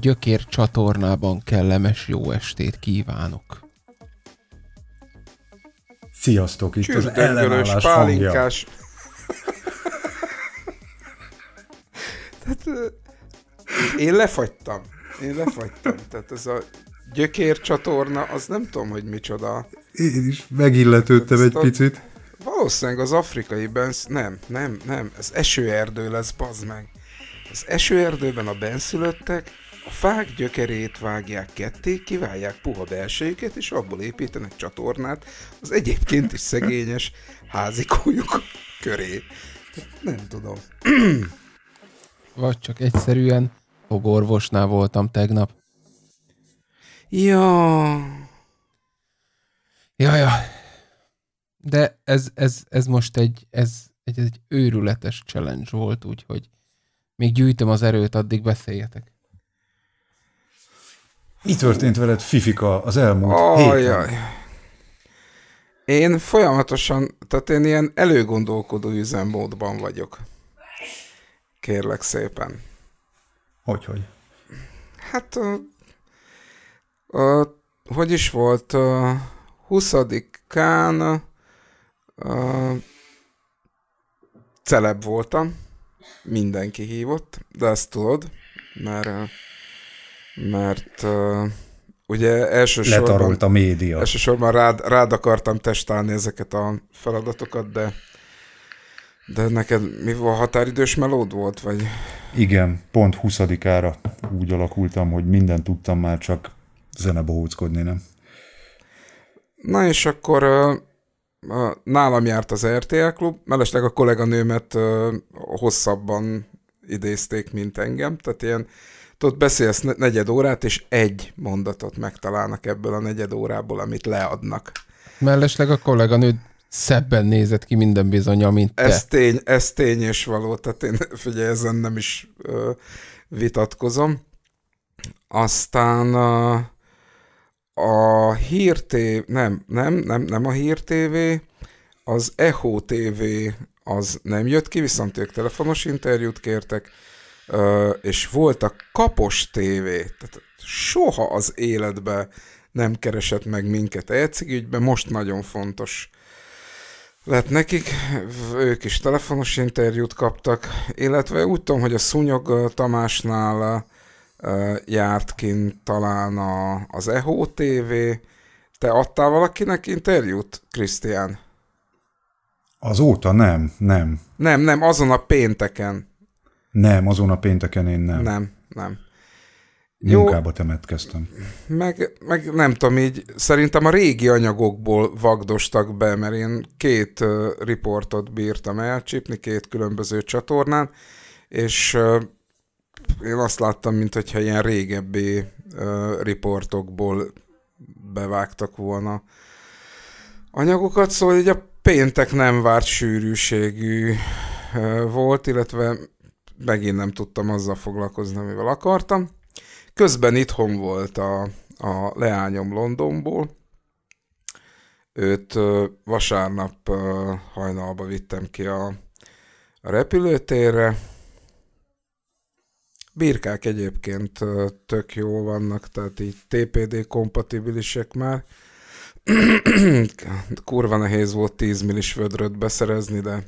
Gyökér csatornában kellemes jó estét kívánok! Sziasztok, itt Csürdöngörös, az ellenállás pálinkás. hangja. én lefagytam. Én lefagytam. Tehát ez a gyökér csatorna, az nem tudom, hogy micsoda. Én is megilletődtem egy a... picit. Valószínűleg az afrikai bensz... Nem, nem, nem. Ez esőerdő lesz, bazd meg. Az esőerdőben a benszülöttek a fák gyökerét vágják ketté, kiválják puha belsejüket, és abból építenek csatornát az egyébként is szegényes házikójuk köré. Nem tudom. Vagy csak egyszerűen fogorvosnál voltam tegnap. Ja. Ja, ja. De ez, ez, ez most egy, ez, egy, egy őrületes challenge volt, úgyhogy még gyűjtöm az erőt, addig beszéljetek. Mi történt veled, Fifika, az elmúlt oh, héten? Jaj. Én folyamatosan, tehát én ilyen előgondolkodó üzemmódban vagyok. Kérlek szépen. Hogy, hogy? Hát, ö, ö, hogy is volt, ö, 20-án ö, celeb voltam, mindenki hívott, de ezt tudod, mert, mert ugye elsősorban... Letarult a média. Elsősorban rád, rád akartam testálni ezeket a feladatokat, de de neked mi volt, határidős melód volt, vagy? Igen, pont 20-ára úgy alakultam, hogy minden tudtam már, csak zenebohóckodni, nem? Na és akkor nálam járt az RTL klub, mellesleg a kolléganőmet hosszabban idézték, mint engem, tehát ilyen ott beszélsz negyed órát, és egy mondatot megtalálnak ebből a negyed órából, amit leadnak. Mellesleg a kolléganőd szebben nézett ki minden bizony, mint te. Ez tény, ez tény és való, tehát én figyelj, ezen nem is ö, vitatkozom. Aztán a, a Hír TV, nem, nem, nem, nem a Hír TV, az Echo TV az nem jött ki, viszont ők telefonos interjút kértek, ö, és volt a Kapos TV, tehát soha az életbe nem keresett meg minket ecigügyben, most nagyon fontos lett nekik, ők is telefonos interjút kaptak, illetve úgy tudom, hogy a Szúnyog Tamásnál járt kint talán a, az EHO TV. Te adtál valakinek interjút, Krisztián? Azóta nem, nem. Nem, nem, azon a pénteken. Nem, azon a pénteken én nem. Nem, nem munkába Jó, temetkeztem. Meg, meg nem tudom, így szerintem a régi anyagokból vagdostak be, mert én két uh, riportot bírtam elcsípni két különböző csatornán, és uh, én azt láttam, mintha ilyen régebbi uh, riportokból bevágtak volna anyagokat, szóval így a péntek nem várt sűrűségű uh, volt, illetve megint nem tudtam azzal foglalkozni, amivel akartam. Közben itthon volt a, a leányom Londonból, őt vasárnap hajnalba vittem ki a, a repülőtérre. Birkák egyébként tök jó vannak, tehát így TPD kompatibilisek már. Kurva nehéz volt 10 millis vödröt beszerezni, de,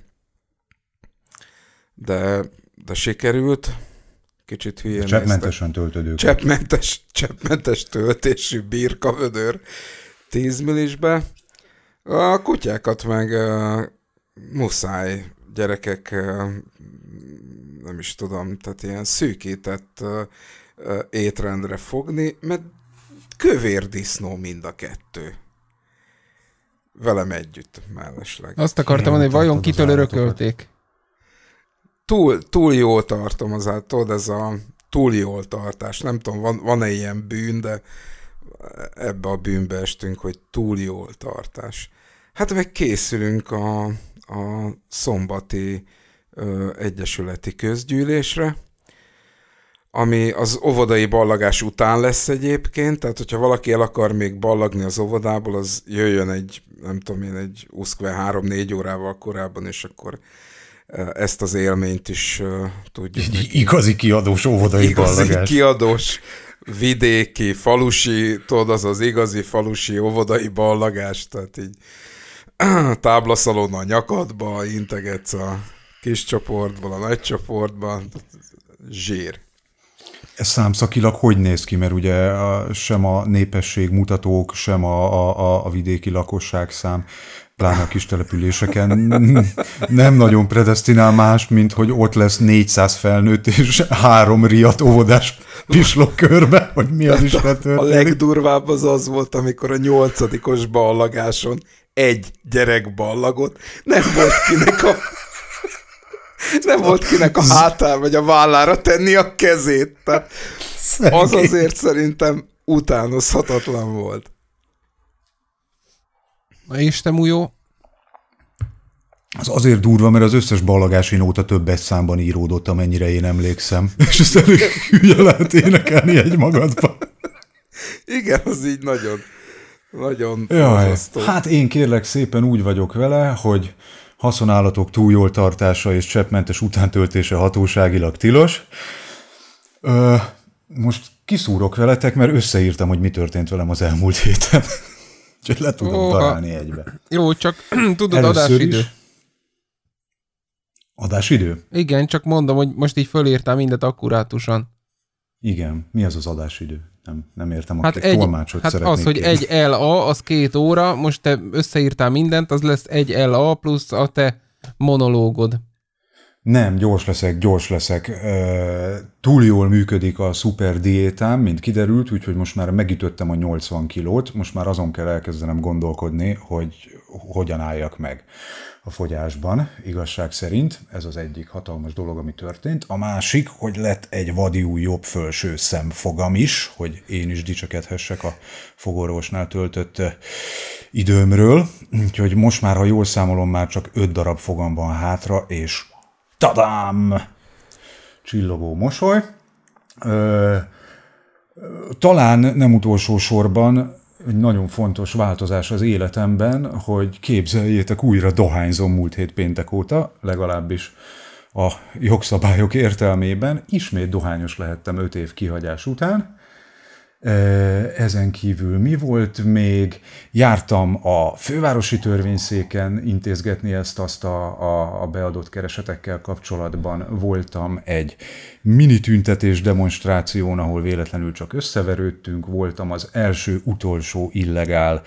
de, de sikerült kicsit hülyén Cseppmentesen őket. Cseppmentes, cseppmentes töltésű birkavödör 10 millisbe. A kutyákat meg uh, muszáj gyerekek, uh, nem is tudom, tehát ilyen szűkített uh, uh, étrendre fogni, mert kövér disznó mind a kettő. Velem együtt, mellesleg. Azt akartam mondani, vajon kitől örökölték? túl, túl jól tartom az hát tudod, ez a túl jól tartás. Nem tudom, van, van-e ilyen bűn, de ebbe a bűnbe estünk, hogy túl jól tartás. Hát meg készülünk a, a szombati ö, egyesületi közgyűlésre, ami az óvodai ballagás után lesz egyébként, tehát hogyha valaki el akar még ballagni az óvodából, az jöjjön egy, nem tudom én, egy 23-4 órával korábban, és akkor ezt az élményt is tudjuk. Egy igazi kiadós óvodai Igazi ballagás. kiadós vidéki, falusi, tudod, az az igazi falusi óvodai ballagás, tehát így táblaszalon a nyakadba, integetsz a kis csoportban, a nagy csoportban, zsír. Ez számszakilag hogy néz ki? Mert ugye sem a népesség mutatók, sem a, a, a vidéki lakosság szám pláne a kis településeken nem nagyon predestinál más, mint hogy ott lesz 400 felnőtt és három riadt óvodás pislok körbe, hogy mi az hát is A legdurvább az az volt, amikor a nyolcadikos ballagáson egy gyerek ballagott, nem volt kinek a nem volt kinek a hátára vagy a vállára tenni a kezét. Tehát az azért szerintem utánozhatatlan volt. Na és te, Mujó? Az azért durva, mert az összes ballagási nóta egy számban íródott, amennyire én emlékszem, és ezt elég hülye lehet énekelni egy Igen, az így nagyon, nagyon Jaj, Hát én kérlek szépen úgy vagyok vele, hogy haszonállatok tartása és cseppmentes utántöltése hatóságilag tilos. Ö, most kiszúrok veletek, mert összeírtam, hogy mi történt velem az elmúlt héten. Úgyhogy le tudom Oha. darálni egybe. Jó, csak tudod, Először adásidő. Is. Adásidő? Igen, csak mondom, hogy most így fölírtál mindet akkurátusan. Igen, mi az az adásidő? Nem, nem értem, hát egy, tolmácsot hát az, hogy kérni. egy LA, az két óra, most te összeírtál mindent, az lesz egy LA plusz a te monológod nem, gyors leszek, gyors leszek. Túl jól működik a szuper diétám, mint kiderült, úgyhogy most már megütöttem a 80 kilót, most már azon kell elkezdenem gondolkodni, hogy hogyan álljak meg a fogyásban, igazság szerint. Ez az egyik hatalmas dolog, ami történt. A másik, hogy lett egy új jobb felső szemfogam is, hogy én is dicsekedhessek a fogorvosnál töltött időmről. Úgyhogy most már, ha jól számolom, már csak öt darab fogam van hátra, és Tadám! Csillogó mosoly. Ö, talán nem utolsó sorban egy nagyon fontos változás az életemben, hogy képzeljétek, újra dohányzom múlt hét péntek óta, legalábbis a jogszabályok értelmében. Ismét dohányos lehettem öt év kihagyás után. Ezen kívül mi volt még? Jártam a fővárosi törvényszéken intézgetni ezt, azt a, a, a beadott keresetekkel kapcsolatban. Voltam egy mini tüntetés demonstráción, ahol véletlenül csak összeverődtünk. Voltam az első, utolsó illegál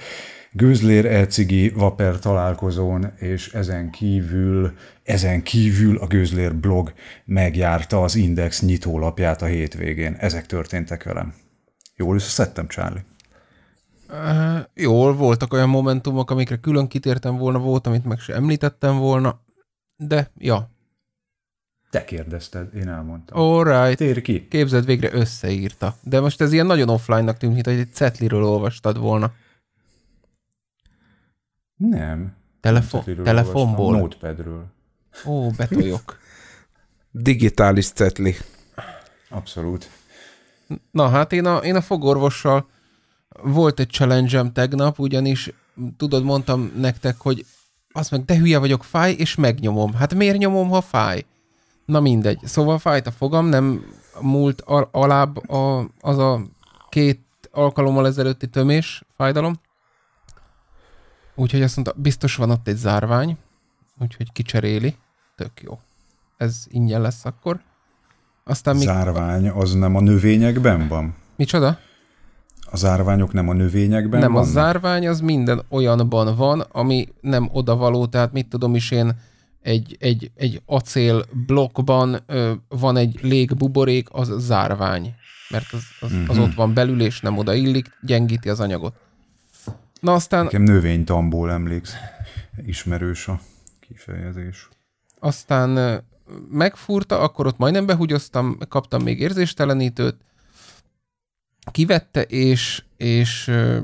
Gőzlér Elcigi Vaper találkozón, és ezen kívül, ezen kívül a Gőzlér blog megjárta az Index nyitólapját a hétvégén. Ezek történtek velem. Jól összeszedtem, Csáli? Uh, jól, voltak olyan momentumok, amikre külön kitértem volna, volt, amit meg se említettem volna, de ja. Te kérdezted, én elmondtam. Alright. Tér ki. Képzeld, végre összeírta. De most ez ilyen nagyon offline-nak tűnt, mint hogy egy cetliről olvastad volna. Nem. Telefo- nem telefonból? Olvastam, notepadről. Ó, betoljok. Digitális cetli. Abszolút. Na hát én a, én a fogorvossal volt egy challenge tegnap, ugyanis tudod, mondtam nektek, hogy azt meg de hülye vagyok, fáj, és megnyomom. Hát miért nyomom, ha fáj? Na mindegy. Szóval fájt a fogam, nem múlt al- alább a, az a két alkalommal ezelőtti tömés fájdalom. Úgyhogy azt mondta, biztos van ott egy zárvány, úgyhogy kicseréli. Tök jó. Ez ingyen lesz akkor. Aztán még... Zárvány az nem a növényekben van? Micsoda? A zárványok nem a növényekben Nem, vannak? a zárvány az minden olyanban van, ami nem odavaló, tehát mit tudom is én, egy, egy, egy acél blokkban ö, van egy légbuborék, az zárvány. Mert az, az, az mm-hmm. ott van belül, és nem oda illik, gyengíti az anyagot. Na aztán... Nekem növénytamból emléksz. Ismerős a kifejezés. Aztán megfúrta, akkor ott majdnem behugyoztam, kaptam még érzéstelenítőt, kivette, és, és uh,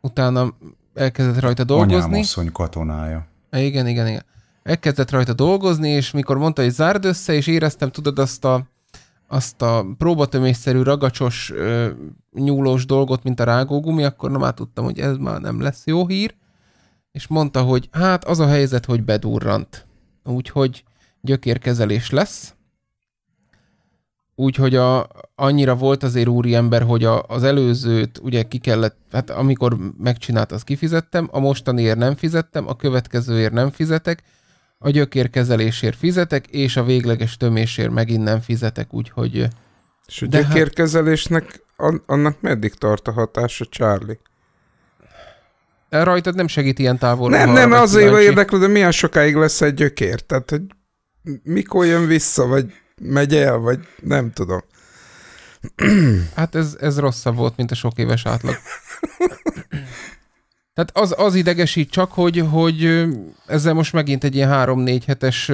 utána elkezdett rajta dolgozni. asszony katonája. Igen, igen, igen. Elkezdett rajta dolgozni, és mikor mondta, hogy zárd össze, és éreztem, tudod, azt a, azt a próbatömésszerű, ragacsos, uh, nyúlós dolgot, mint a rágógumi, akkor nem már tudtam, hogy ez már nem lesz jó hír. És mondta, hogy hát az a helyzet, hogy bedurrant. Úgyhogy gyökérkezelés lesz. Úgyhogy a, annyira volt azért úri ember, hogy a, az előzőt ugye ki kellett, hát amikor megcsinált, azt kifizettem, a mostaniért nem fizettem, a következőért nem fizetek, a gyökérkezelésért fizetek, és a végleges tömésért megint nem fizetek, úgyhogy... És a hát- gyökérkezelésnek hát... annak meddig tart a hatása, Charlie? Rajtad nem segít ilyen távol. Nem, nem, azért érdeklődöm, milyen sokáig lesz egy gyökér. Tehát, hogy mikor jön vissza, vagy megy el, vagy nem tudom. Hát ez, ez rosszabb volt, mint a sok éves átlag. Tehát az, az idegesít csak, hogy, hogy ezzel most megint egy ilyen három-négy hetes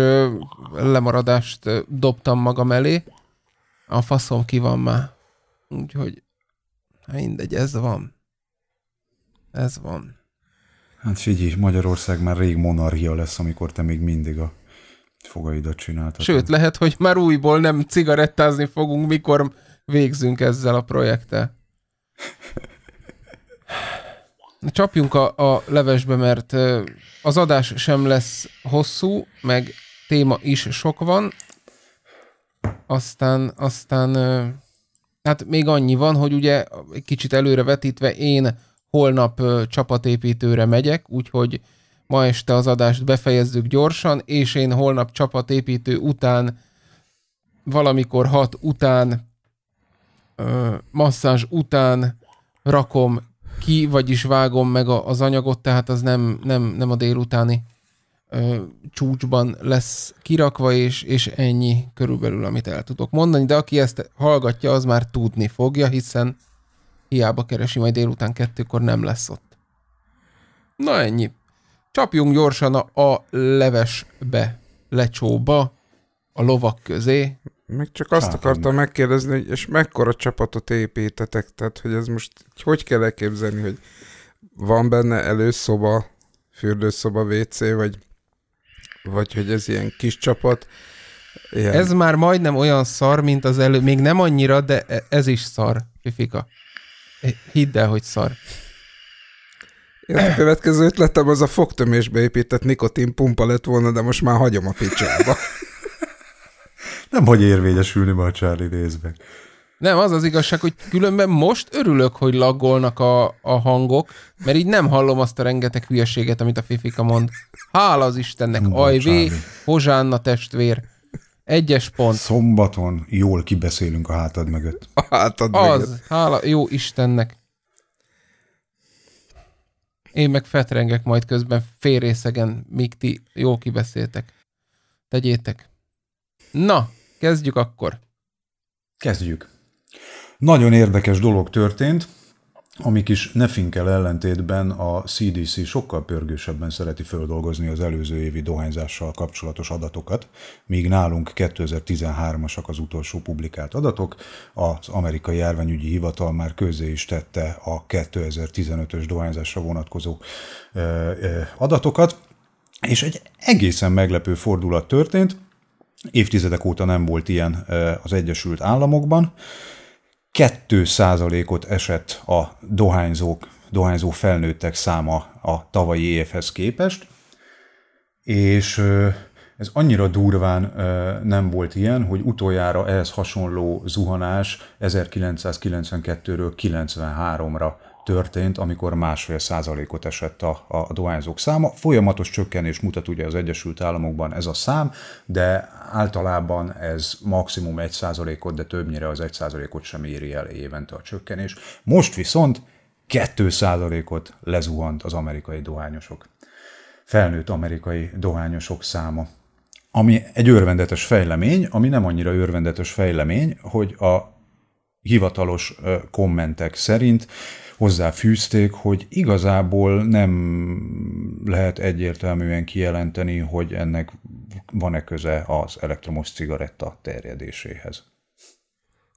lemaradást dobtam magam elé. A faszom ki van már. Úgyhogy mindegy, ez van. Ez van. Hát figyelj, Magyarország már rég monarchia lesz, amikor te még mindig a fogaidat csináltatok. Sőt, lehet, hogy már újból nem cigarettázni fogunk, mikor végzünk ezzel a projekttel. Csapjunk a, a levesbe, mert az adás sem lesz hosszú, meg téma is sok van. Aztán, aztán hát még annyi van, hogy ugye kicsit előre vetítve én holnap csapatépítőre megyek, úgyhogy ma este az adást befejezzük gyorsan, és én holnap csapatépítő után, valamikor hat után, masszázs után rakom ki, vagyis vágom meg a, az anyagot, tehát az nem, nem, nem a délutáni ö, csúcsban lesz kirakva, és, és ennyi körülbelül, amit el tudok mondani, de aki ezt hallgatja, az már tudni fogja, hiszen hiába keresi, majd délután kettőkor nem lesz ott. Na ennyi. Csapjunk gyorsan a a levesbe, lecsóba, a lovak közé. Még csak azt Sátom. akartam megkérdezni, hogy és mekkora csapatot építetek, tehát hogy ez most hogy kell elképzelni, hogy van benne előszoba, fürdőszoba, WC, vagy, vagy hogy ez ilyen kis csapat. Ilyen. Ez már majdnem olyan szar, mint az elő, még nem annyira, de e- ez is szar, Fifika. Hidd el, hogy szar. Jó, a következő ötletem az a fogtömésbe épített nikotin pumpa lett volna, de most már hagyom a picsába. Nem hogy érvényesülni ma a Charlie részben. Nem, az az igazság, hogy különben most örülök, hogy laggolnak a, a hangok, mert így nem hallom azt a rengeteg hülyeséget, amit a Fifika mond. Hála az Istennek, ajvé, Hozsánna testvér. Egyes pont. Szombaton jól kibeszélünk a hátad mögött. A hátad az, mögött. hála, jó Istennek. Én meg fetrengek majd közben férészegen, míg ti jó kibeszéltek. Tegyétek. Na, kezdjük akkor. Kezdjük. Nagyon érdekes dolog történt ami kis Nefinkel ellentétben a CDC sokkal pörgősebben szereti földolgozni az előző évi dohányzással kapcsolatos adatokat, míg nálunk 2013-asak az utolsó publikált adatok, az amerikai járványügyi hivatal már közé is tette a 2015-ös dohányzásra vonatkozó adatokat, és egy egészen meglepő fordulat történt, évtizedek óta nem volt ilyen az Egyesült Államokban, 2%-ot esett a dohányzók, dohányzó felnőttek száma a tavalyi évhez képest, és ez annyira durván nem volt ilyen, hogy utoljára ehhez hasonló zuhanás 1992-ről 93-ra történt, amikor másfél százalékot esett a, a dohányzók száma. Folyamatos csökkenés mutat ugye az Egyesült Államokban ez a szám, de általában ez maximum egy százalékot, de többnyire az egy százalékot sem éri el évente a csökkenés. Most viszont 2 százalékot lezuhant az amerikai dohányosok. Felnőtt amerikai dohányosok száma ami egy örvendetes fejlemény, ami nem annyira örvendetes fejlemény, hogy a hivatalos kommentek szerint hozzáfűzték, hogy igazából nem lehet egyértelműen kijelenteni, hogy ennek van-e köze az elektromos cigaretta terjedéséhez.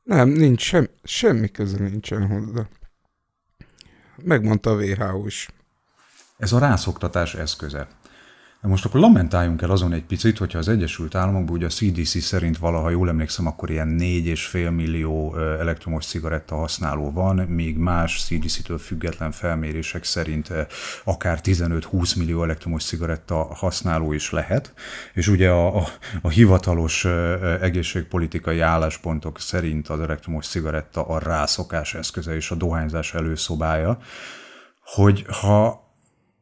Nem, nincs, sem, semmi köze nincsen hozzá. Megmondta a WHO is. Ez a rászoktatás eszköze. De most akkor lamentáljunk el azon egy picit, hogyha az Egyesült Államokban, ugye a CDC szerint valaha jól emlékszem, akkor ilyen 4,5 millió elektromos cigaretta használó van, még más CDC-től független felmérések szerint akár 15-20 millió elektromos cigaretta használó is lehet. És ugye a, a, a hivatalos egészségpolitikai álláspontok szerint az elektromos cigaretta a rászokás eszköze és a dohányzás előszobája, hogy ha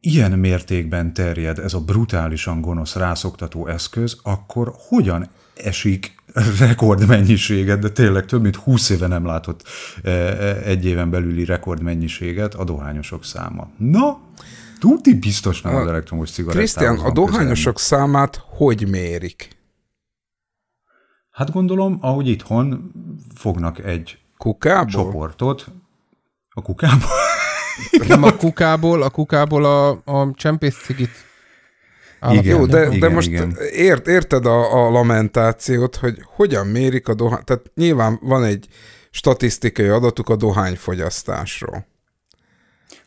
ilyen mértékben terjed ez a brutálisan gonosz rászoktató eszköz, akkor hogyan esik rekordmennyiséget, de tényleg több mint 20 éve nem látott e, e, egy éven belüli rekordmennyiséget a dohányosok száma. Na, tuti biztos nem az elektromos cigarettához. Krisztián, a dohányosok közelni. számát hogy mérik? Hát gondolom, ahogy itthon fognak egy Kukából? csoportot. A kukából? Nem a kukából, a kukából a, a csempész cigit igen, Jó, de, igen, de most igen. Ért, érted a, a lamentációt, hogy hogyan mérik a dohány, tehát nyilván van egy statisztikai adatuk a dohányfogyasztásról.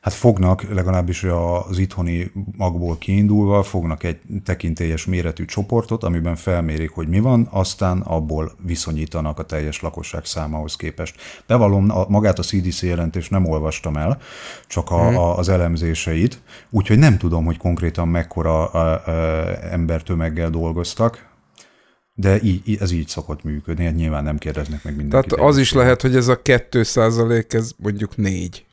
Hát fognak, legalábbis az itthoni magból kiindulva, fognak egy tekintélyes méretű csoportot, amiben felmérik, hogy mi van, aztán abból viszonyítanak a teljes lakosság számához képest. Bevallom, magát a CDC jelentést nem olvastam el, csak a, mhm. a, az elemzéseit, úgyhogy nem tudom, hogy konkrétan mekkora a, a, embertömeggel dolgoztak, de így, ez így szokott működni, hát nyilván nem kérdeznek meg mindenkit. Tehát az is lehet, hogy ez a 2 ez mondjuk 4.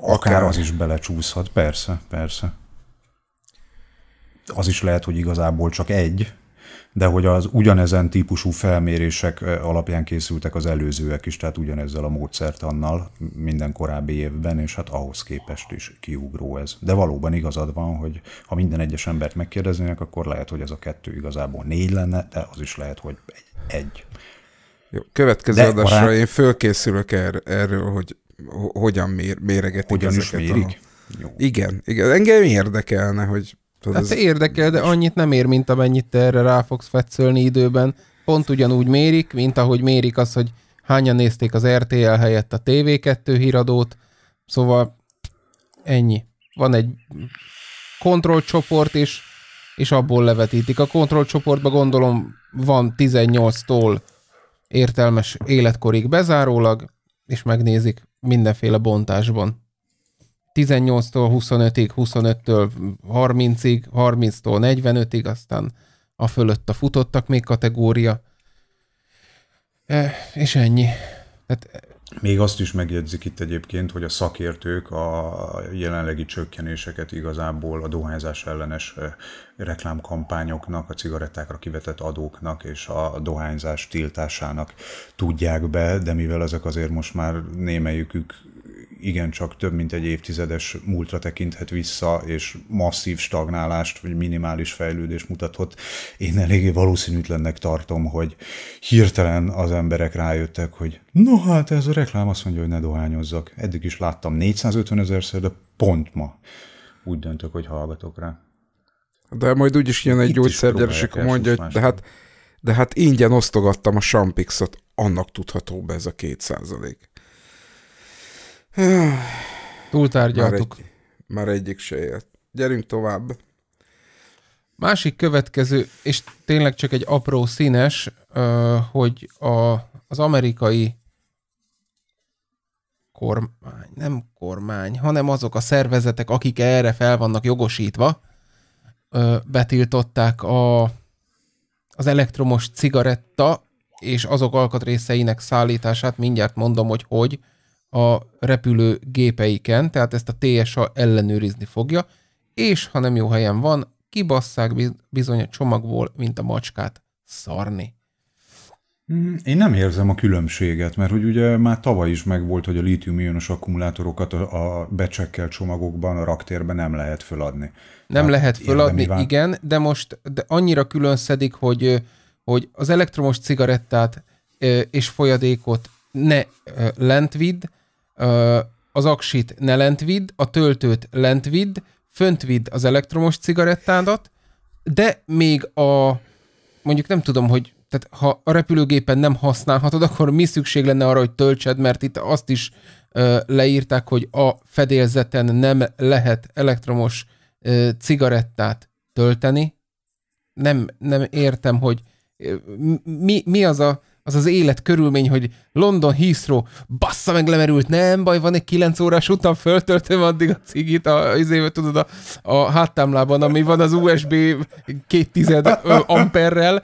Akár, Akár az is belecsúszhat, persze, persze. Az is lehet, hogy igazából csak egy, de hogy az ugyanezen típusú felmérések alapján készültek az előzőek is, tehát ugyanezzel a módszert annal minden korábbi évben, és hát ahhoz képest is kiugró ez. De valóban igazad van, hogy ha minden egyes embert megkérdeznének, akkor lehet, hogy ez a kettő igazából négy lenne, de az is lehet, hogy egy. Jó, következő de adásra barát... én fölkészülök er-, erről, hogy hogyan mér, méregetik hogyan ezeket. Is mérik? A... Jó. Igen, igen, engem érdekelne, hogy... Tudod, hát ez... érdekel, de annyit nem ér, mint amennyit te erre rá fogsz fetszölni időben. Pont ugyanúgy mérik, mint ahogy mérik az, hogy hányan nézték az RTL helyett a TV2 híradót, szóval ennyi. Van egy kontrollcsoport is, és abból levetítik. A kontrollcsoportban gondolom van 18-tól értelmes életkorig bezárólag, és megnézik mindenféle bontásban. 18-tól 25-ig, 25-től 30-ig, 30-tól 45-ig, aztán a fölött a futottak még kategória. E, és ennyi. Tehát még azt is megjegyzik itt egyébként, hogy a szakértők a jelenlegi csökkenéseket igazából a dohányzás ellenes reklámkampányoknak, a cigarettákra kivetett adóknak és a dohányzás tiltásának tudják be, de mivel ezek azért most már némelyikük igencsak több mint egy évtizedes múltra tekinthet vissza, és masszív stagnálást vagy minimális fejlődést mutatott. Én eléggé valószínűtlennek tartom, hogy hirtelen az emberek rájöttek, hogy no hát ez a reklám azt mondja, hogy ne dohányozzak. Eddig is láttam 450 ezerszer, de pont ma úgy döntök, hogy hallgatok rá. De majd úgyis jön egy gyógyszergyáros, akkor mondja, hogy de hát, de hát ingyen osztogattam a Sampixot, annak tudható be ez a két százalék. Túltárgyaltuk. Már, egy, már egyik se élt. Gyerünk tovább. Másik következő, és tényleg csak egy apró színes, hogy a, az amerikai kormány, nem kormány, hanem azok a szervezetek, akik erre fel vannak jogosítva, betiltották a, az elektromos cigaretta és azok alkatrészeinek szállítását, mindjárt mondom, hogy hogy, a repülő gépeiken, tehát ezt a TSA ellenőrizni fogja, és ha nem jó helyen van, kibasszák bizony a csomagból, mint a macskát szarni. Mm, én nem érzem a különbséget, mert hogy ugye már tavaly is megvolt, hogy a lítium-ionos akkumulátorokat a, becsekkel csomagokban a raktérben nem lehet föladni. Nem hát lehet föladni, van. igen, de most de annyira külön szedik, hogy, hogy az elektromos cigarettát és folyadékot ne lent vidd, az aksit ne lent vidd, a töltőt lent vidd, fönt vidd az elektromos cigarettádat, de még a, mondjuk nem tudom, hogy tehát ha a repülőgépen nem használhatod, akkor mi szükség lenne arra, hogy töltsed, mert itt azt is ö, leírták, hogy a fedélzeten nem lehet elektromos ö, cigarettát tölteni. Nem, nem értem, hogy ö, mi, mi az a az az élet körülmény, hogy London Heathrow, bassza meg lemerült, nem baj, van egy 9 órás után föltöltöm addig a cigit, a, izébe, tudod, a, a háttámlában, ami van az USB két tized amperrel.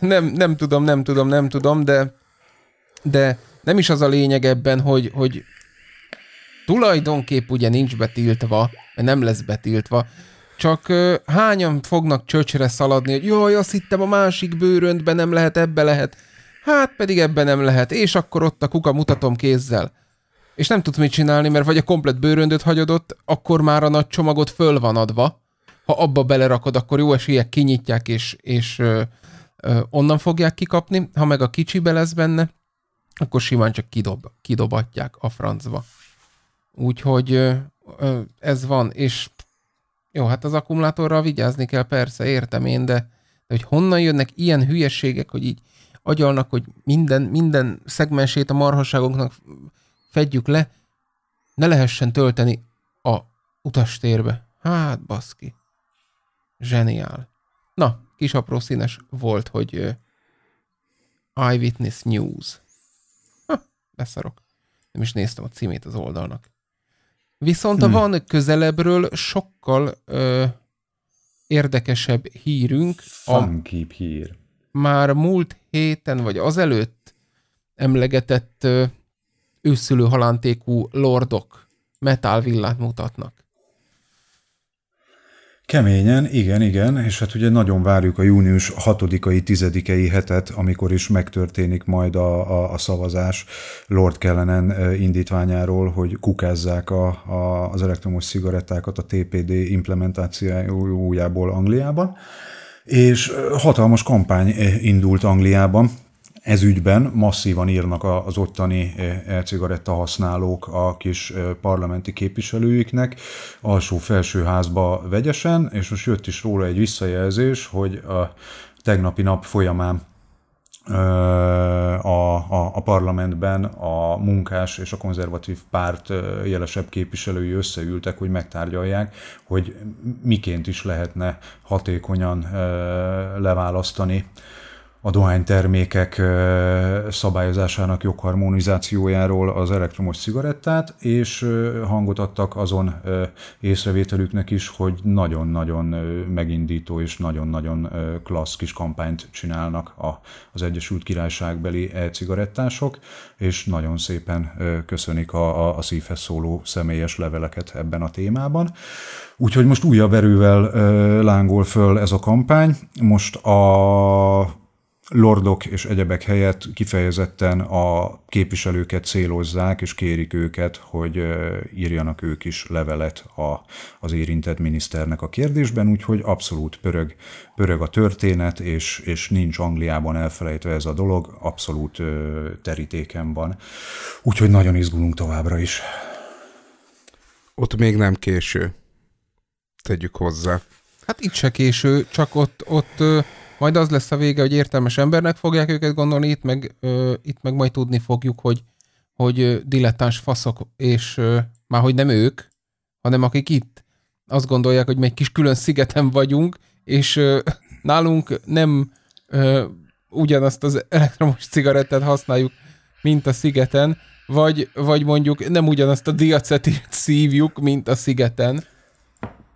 nem, nem tudom, nem tudom, nem tudom, de, de nem is az a lényeg ebben, hogy, hogy tulajdonképp ugye nincs betiltva, nem lesz betiltva, csak hányan fognak csöcsre szaladni, hogy jaj, azt hittem a másik bőröntben nem lehet, ebbe lehet hát pedig ebben nem lehet, és akkor ott a kuka mutatom kézzel. És nem tudsz mit csinálni, mert vagy a komplet bőröndöt hagyod ott, akkor már a nagy csomagot föl van adva. Ha abba belerakod, akkor jó esélyek kinyitják, és, és ö, ö, onnan fogják kikapni. Ha meg a kicsibe lesz benne, akkor simán csak kidob, kidobatják a francba. Úgyhogy ö, ö, ez van, és jó, hát az akkumulátorral vigyázni kell, persze, értem én, de, de hogy honnan jönnek ilyen hülyeségek, hogy így agyalnak, hogy minden, minden szegmensét a marhaságunknak fedjük le, ne lehessen tölteni a utastérbe. Hát, baszki. Zseniál. Na, kis apró színes volt, hogy uh, Eyewitness News. Ha, beszarok. Nem is néztem a címét az oldalnak. Viszont hmm. a van közelebbről sokkal ö, uh, érdekesebb hírünk. Funky hír. Már múlt héten, vagy azelőtt emlegetett őszülő halántékú lordok metal villát mutatnak. Keményen, igen, igen, és hát ugye nagyon várjuk a június 6-ai, 10 hetet, amikor is megtörténik majd a, a, a szavazás Lord Kellenen indítványáról, hogy kukázzák a, a, az elektromos cigarettákat a TPD implementációjából Angliában és hatalmas kampány eh, indult Angliában, ez ügyben masszívan írnak az ottani elcigaretta eh, használók a kis eh, parlamenti képviselőiknek, alsó-felsőházba vegyesen, és most jött is róla egy visszajelzés, hogy a tegnapi nap folyamán a, a, a parlamentben a munkás és a konzervatív párt jelesebb képviselői összeültek, hogy megtárgyalják, hogy miként is lehetne hatékonyan leválasztani a dohánytermékek szabályozásának jogharmonizációjáról az elektromos cigarettát, és hangot adtak azon észrevételüknek is, hogy nagyon-nagyon megindító és nagyon-nagyon klassz kis kampányt csinálnak az Egyesült Királyságbeli e-cigarettások, és nagyon szépen köszönik a, a szívhez szóló személyes leveleket ebben a témában. Úgyhogy most újabb erővel lángol föl ez a kampány. Most a lordok és egyebek helyett kifejezetten a képviselőket célozzák, és kérik őket, hogy írjanak ők is levelet a, az érintett miniszternek a kérdésben, úgyhogy abszolút pörög, pörög a történet, és, és nincs Angliában elfelejtve ez a dolog, abszolút terítéken van. Úgyhogy nagyon izgulunk továbbra is. Ott még nem késő. Tegyük hozzá. Hát itt se késő, csak ott, ott majd az lesz a vége, hogy értelmes embernek fogják őket gondolni, itt meg, ö, itt meg majd tudni fogjuk, hogy, hogy dilettáns faszok, és ö, már hogy nem ők, hanem akik itt azt gondolják, hogy mi egy kis külön szigeten vagyunk, és ö, nálunk nem ö, ugyanazt az elektromos cigarettát használjuk, mint a szigeten, vagy, vagy mondjuk nem ugyanazt a diacetit szívjuk, mint a szigeten,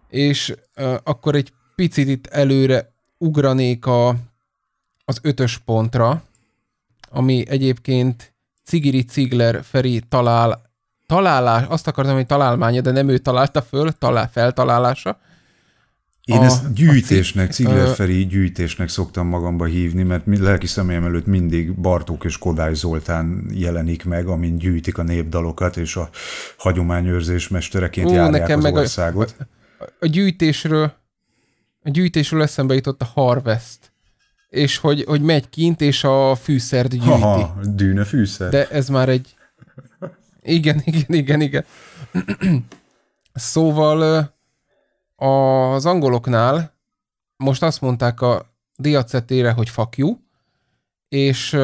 és ö, akkor egy picit itt előre ugranék a, az ötös pontra, ami egyébként Cigiri Cigler Feri talál, találás, azt akartam, hogy találmánya, de nem ő találta föl, talál, feltalálása. Én a, ezt gyűjtésnek, Cigler Feri gyűjtésnek szoktam magamba hívni, mert lelki személyem előtt mindig Bartók és Kodály Zoltán jelenik meg, amin gyűjtik a népdalokat, és a hagyományőrzés mestereként ú, járják nekem az meg országot. A, a gyűjtésről a gyűjtésről eszembe jutott a Harvest, és hogy, hogy megy kint, és a fűszert gyűjti. Aha, dűne fűszer. De ez már egy... Igen, igen, igen, igen. szóval az angoloknál most azt mondták a diacetére, hogy fuck you, és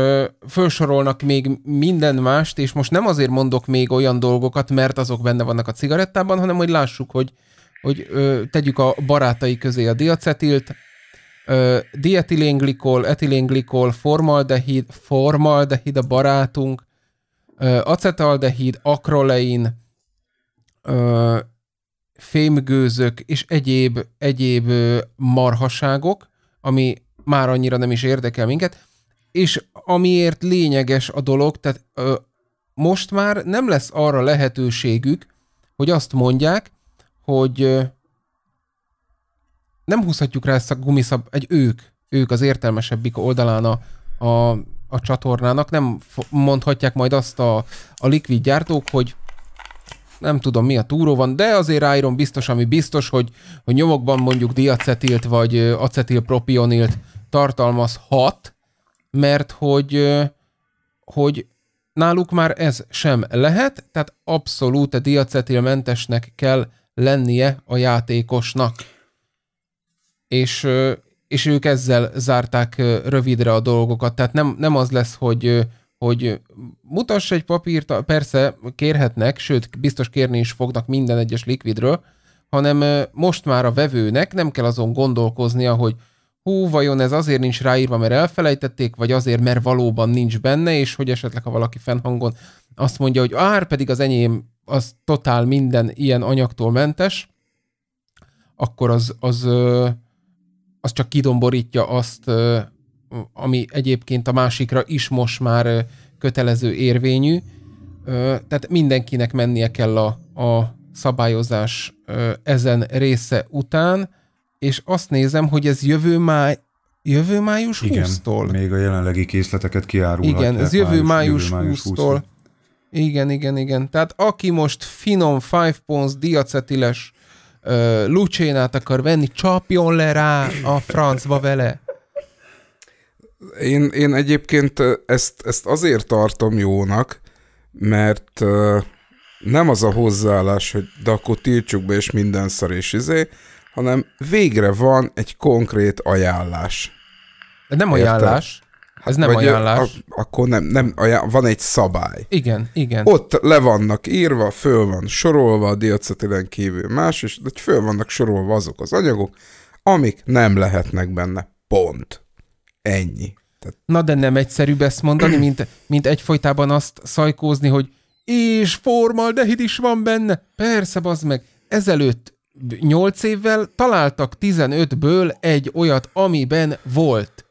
felsorolnak még minden mást, és most nem azért mondok még olyan dolgokat, mert azok benne vannak a cigarettában, hanem hogy lássuk, hogy hogy ö, tegyük a barátai közé a diacetilt, ö, dietilenglikol, etilenglikol, formaldehid, formaldehid a barátunk, ö, acetaldehid, akrolein, ö, fémgőzök és egyéb, egyéb marhaságok, ami már annyira nem is érdekel minket, és amiért lényeges a dolog, tehát ö, most már nem lesz arra lehetőségük, hogy azt mondják, hogy nem húzhatjuk rá ezt a gumiszab, egy ők, ők az értelmesebbik oldalán a, a, a csatornának, nem mondhatják majd azt a, a likvid gyártók, hogy nem tudom mi a túró van, de azért Iron biztos, ami biztos, hogy, hogy nyomokban mondjuk diacetilt vagy acetilpropionilt tartalmazhat, mert hogy, hogy náluk már ez sem lehet, tehát abszolút a diacetilmentesnek kell lennie a játékosnak. És, és ők ezzel zárták rövidre a dolgokat. Tehát nem, nem az lesz, hogy, hogy mutass egy papírt, persze kérhetnek, sőt, biztos kérni is fognak minden egyes likvidről, hanem most már a vevőnek nem kell azon gondolkoznia, hogy hú, vajon ez azért nincs ráírva, mert elfelejtették, vagy azért, mert valóban nincs benne, és hogy esetleg, ha valaki fennhangon azt mondja, hogy ár pedig az enyém az totál minden ilyen anyagtól mentes, akkor az, az, az csak kidomborítja azt, ami egyébként a másikra is most már kötelező érvényű. Tehát mindenkinek mennie kell a, a szabályozás ezen része után, és azt nézem, hogy ez jövő máj, jövő május 20-tól. még a jelenlegi készleteket kiárulhatják. Igen, ez jövő május, május 20-tól. 20 igen, igen, igen. Tehát aki most finom 5 pounds diacetiles uh, lucsénát akar venni, csapjon le rá a francba vele. Én, én egyébként ezt, ezt azért tartom jónak, mert uh, nem az a hozzáállás, hogy de akkor tiltsuk be, és minden szar és izé, hanem végre van egy konkrét ajánlás. De nem Érted? ajánlás. Az nem Vagy ajánlás. A, akkor nem, nem ajánl, van egy szabály. Igen, igen. Ott le vannak írva, föl van sorolva a diacetilen kívül más, és de föl vannak sorolva azok az anyagok, amik nem lehetnek benne. Pont. Ennyi. Tehát... Na de nem egyszerűbb ezt mondani, mint, mint egyfolytában azt szajkózni, hogy és formaldehid is van benne. Persze, bazd meg. Ezelőtt 8 évvel találtak 15-ből egy olyat, amiben volt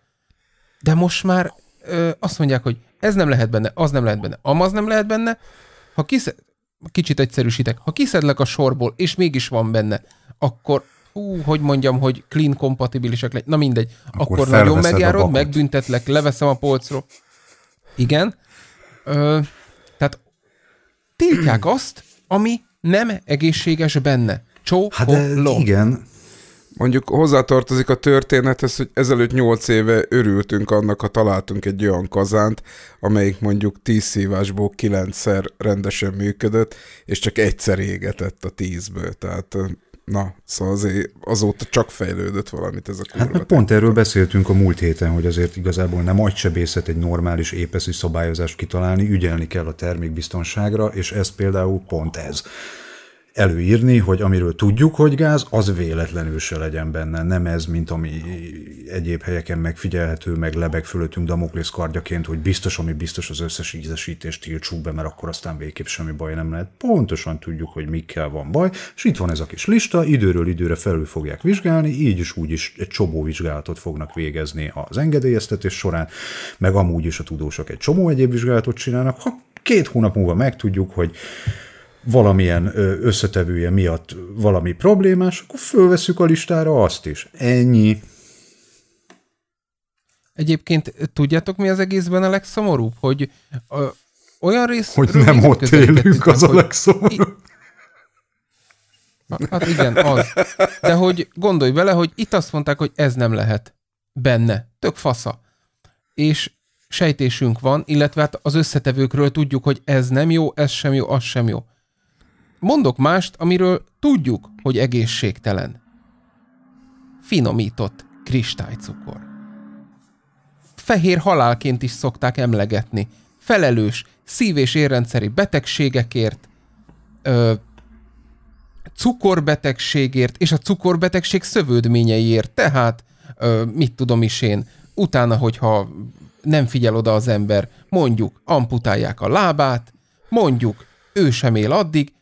de most már ö, azt mondják, hogy ez nem lehet benne, az nem lehet benne, amaz nem lehet benne. Ha kiszed, kicsit egyszerűsítek, ha kiszedlek a sorból, és mégis van benne, akkor ú, hogy mondjam, hogy clean kompatibilisek legyen, na mindegy, akkor, akkor nagyon megjárod, megbüntetlek, leveszem a polcról. Igen. Ö, tehát tiltják azt, ami nem egészséges benne. Csó, Hát de, igen, Mondjuk hozzátartozik a történethez, hogy ezelőtt 8 éve örültünk annak, ha találtunk egy olyan kazánt, amelyik mondjuk 10 szívásból 9-szer rendesen működött, és csak egyszer égetett a 10-ből. Tehát na, szóval azért azóta csak fejlődött valamit ez a hát, kurva. Hát meg pont erről beszéltünk a múlt héten, hogy azért igazából nem agysebészet egy normális épeszi szabályozást kitalálni, ügyelni kell a termékbiztonságra, és ez például pont ez előírni, hogy amiről tudjuk, hogy gáz, az véletlenül se legyen benne. Nem ez, mint ami egyéb helyeken megfigyelhető, meg lebeg fölöttünk Damoklész kardjaként, hogy biztos, ami biztos az összes ízesítést tiltsuk be, mert akkor aztán végképp semmi baj nem lehet. Pontosan tudjuk, hogy mikkel van baj, és itt van ez a kis lista, időről időre felül fogják vizsgálni, így is úgy is egy csomó vizsgálatot fognak végezni az engedélyeztetés során, meg amúgy is a tudósok egy csomó egyéb vizsgálatot csinálnak. Ha két hónap múlva megtudjuk, hogy valamilyen összetevője miatt valami problémás, akkor fölveszük a listára azt is. Ennyi. Egyébként tudjátok, mi az egészben a legszomorúbb? Hogy a, olyan rész... Hogy nem ott élünk, az hogy... a legszomorúbb. Hát igen, az. De hogy gondolj bele, hogy itt azt mondták, hogy ez nem lehet benne. Tök fasza. És sejtésünk van, illetve hát az összetevőkről tudjuk, hogy ez nem jó, ez sem jó, az sem jó mondok mást, amiről tudjuk, hogy egészségtelen. Finomított kristálycukor. Fehér halálként is szokták emlegetni. Felelős szív- és érrendszeri betegségekért, ö, cukorbetegségért és a cukorbetegség szövődményeiért. Tehát, ö, mit tudom is én, utána, hogyha nem figyel oda az ember, mondjuk amputálják a lábát, mondjuk ő sem él addig,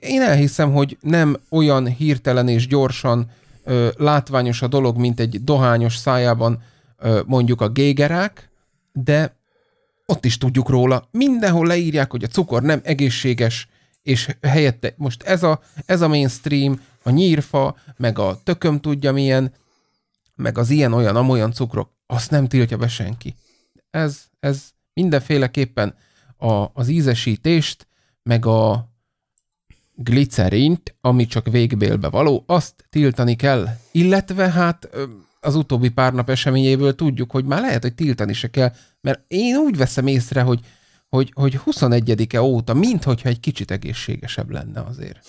én elhiszem, hogy nem olyan hirtelen és gyorsan ö, látványos a dolog, mint egy dohányos szájában ö, mondjuk a gégerák, de ott is tudjuk róla. Mindenhol leírják, hogy a cukor nem egészséges, és helyette most ez a, ez a mainstream, a nyírfa, meg a tököm tudja milyen, meg az ilyen-olyan, amolyan cukrok, azt nem tiltja be senki. Ez, ez mindenféleképpen a, az ízesítést, meg a, glicerint, ami csak végbélbe való, azt tiltani kell. Illetve hát az utóbbi pár nap eseményéből tudjuk, hogy már lehet, hogy tiltani se kell, mert én úgy veszem észre, hogy, hogy, hogy 21-e óta, minthogyha egy kicsit egészségesebb lenne azért.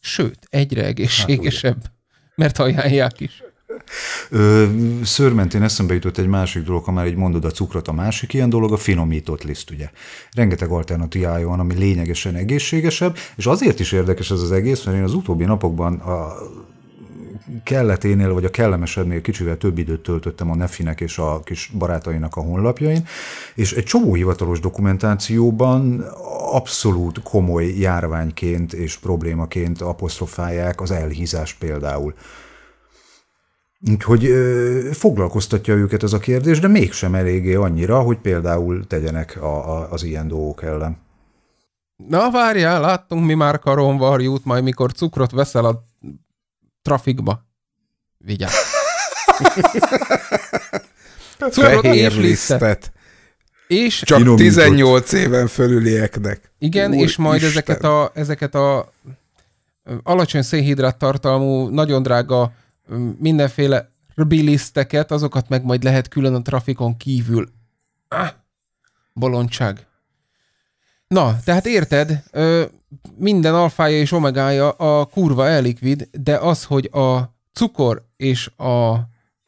Sőt, egyre hát, egészségesebb, mert ajánlják is. Szörmentén eszembe jutott egy másik dolog, ha már egy mondod a cukrot, a másik ilyen dolog a finomított liszt, ugye. Rengeteg alternatívája van, ami lényegesen egészségesebb, és azért is érdekes ez az egész, mert én az utóbbi napokban a kelleténél, vagy a kellemesebbnél kicsivel több időt töltöttem a Nefinek és a kis barátainak a honlapjain, és egy csomó hivatalos dokumentációban abszolút komoly járványként és problémaként apostrofálják az elhízást például. Úgyhogy ö, foglalkoztatja őket ez a kérdés, de mégsem eléggé annyira, hogy például tegyenek a, a, az ilyen dolgok ellen. Na várjál, láttunk mi már karonvarjút, majd mikor cukrot veszel a trafikba. Vigyázz. cukrot és lisztet. És Csak finomított. 18 éven fölülieknek. Igen, Úr és majd Isten. ezeket a, ezeket a alacsony szénhidrát tartalmú, nagyon drága mindenféle rbiliszteket, azokat meg majd lehet külön a trafikon kívül. Ah, bolondság. Na, tehát érted, ö, minden alfája és omegája a kurva elikvid, de az, hogy a cukor és a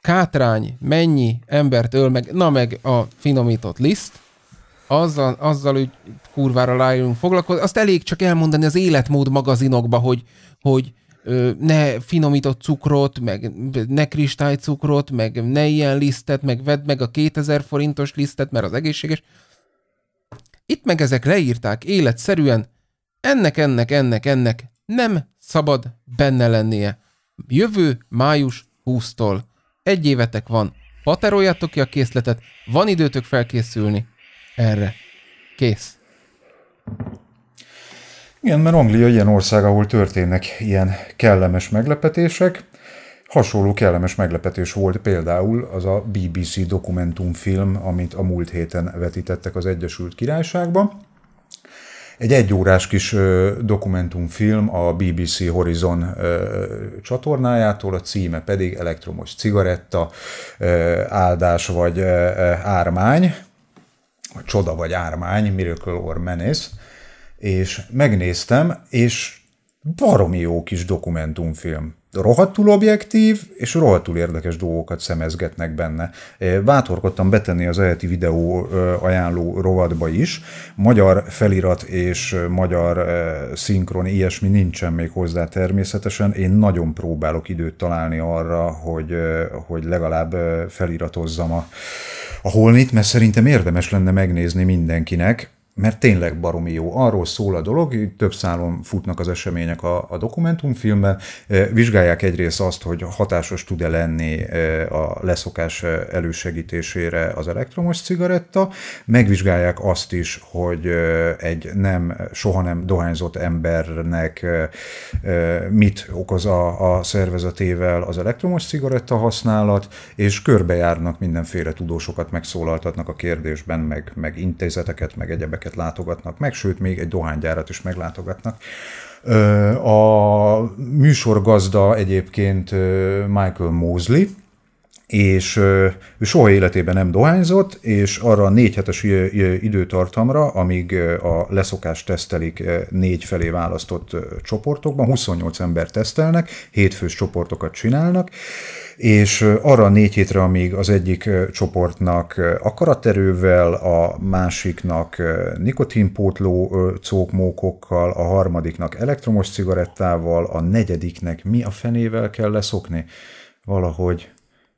kátrány mennyi embert öl meg, na meg a finomított liszt, azzal, azzal úgy kurvára lájunk foglalkozni. Azt elég csak elmondani az életmód magazinokba, hogy, hogy ne finomított cukrot, meg ne kristálycukrot, meg ne ilyen lisztet, meg vedd meg a 2000 forintos lisztet, mert az egészséges. Itt meg ezek leírták életszerűen, ennek, ennek, ennek, ennek nem szabad benne lennie. Jövő május 20-tól. Egy évetek van. Pateroljátok ki a készletet, van időtök felkészülni. Erre. Kész. Igen, mert Anglia ilyen ország, ahol történnek ilyen kellemes meglepetések. Hasonló kellemes meglepetés volt például az a BBC dokumentumfilm, amit a múlt héten vetítettek az Egyesült Királyságba. Egy egyórás kis dokumentumfilm a BBC Horizon csatornájától, a címe pedig elektromos cigaretta, áldás vagy ármány, vagy csoda vagy ármány, Miracle or Menace és megnéztem, és baromi jó kis dokumentumfilm. Rohadtul objektív, és rohadtul érdekes dolgokat szemezgetnek benne. Bátorkodtam betenni az eheti videó ajánló rovadba is. Magyar felirat és magyar szinkron, ilyesmi nincsen még hozzá természetesen. Én nagyon próbálok időt találni arra, hogy, hogy legalább feliratozzam a, a holnit, mert szerintem érdemes lenne megnézni mindenkinek, mert tényleg baromi jó. Arról szól a dolog, több szálon futnak az események a, a dokumentumfilmben, vizsgálják egyrészt azt, hogy hatásos tud-e lenni a leszokás elősegítésére az elektromos cigaretta, megvizsgálják azt is, hogy egy nem, soha nem dohányzott embernek mit okoz a, a szervezetével az elektromos cigaretta használat, és körbejárnak mindenféle tudósokat, megszólaltatnak a kérdésben, meg, meg intézeteket, meg egyebeket embereket látogatnak meg, sőt, még egy dohánygyárat is meglátogatnak. A műsorgazda egyébként Michael Mosley, és ő soha életében nem dohányzott, és arra a négy hetes időtartamra, amíg a leszokás tesztelik négy felé választott csoportokban, 28 ember tesztelnek, hétfős csoportokat csinálnak, és arra a négy hétre, amíg az egyik csoportnak akaraterővel, a másiknak nikotinpótló cókmókokkal, a harmadiknak elektromos cigarettával, a negyediknek mi a fenével kell leszokni? Valahogy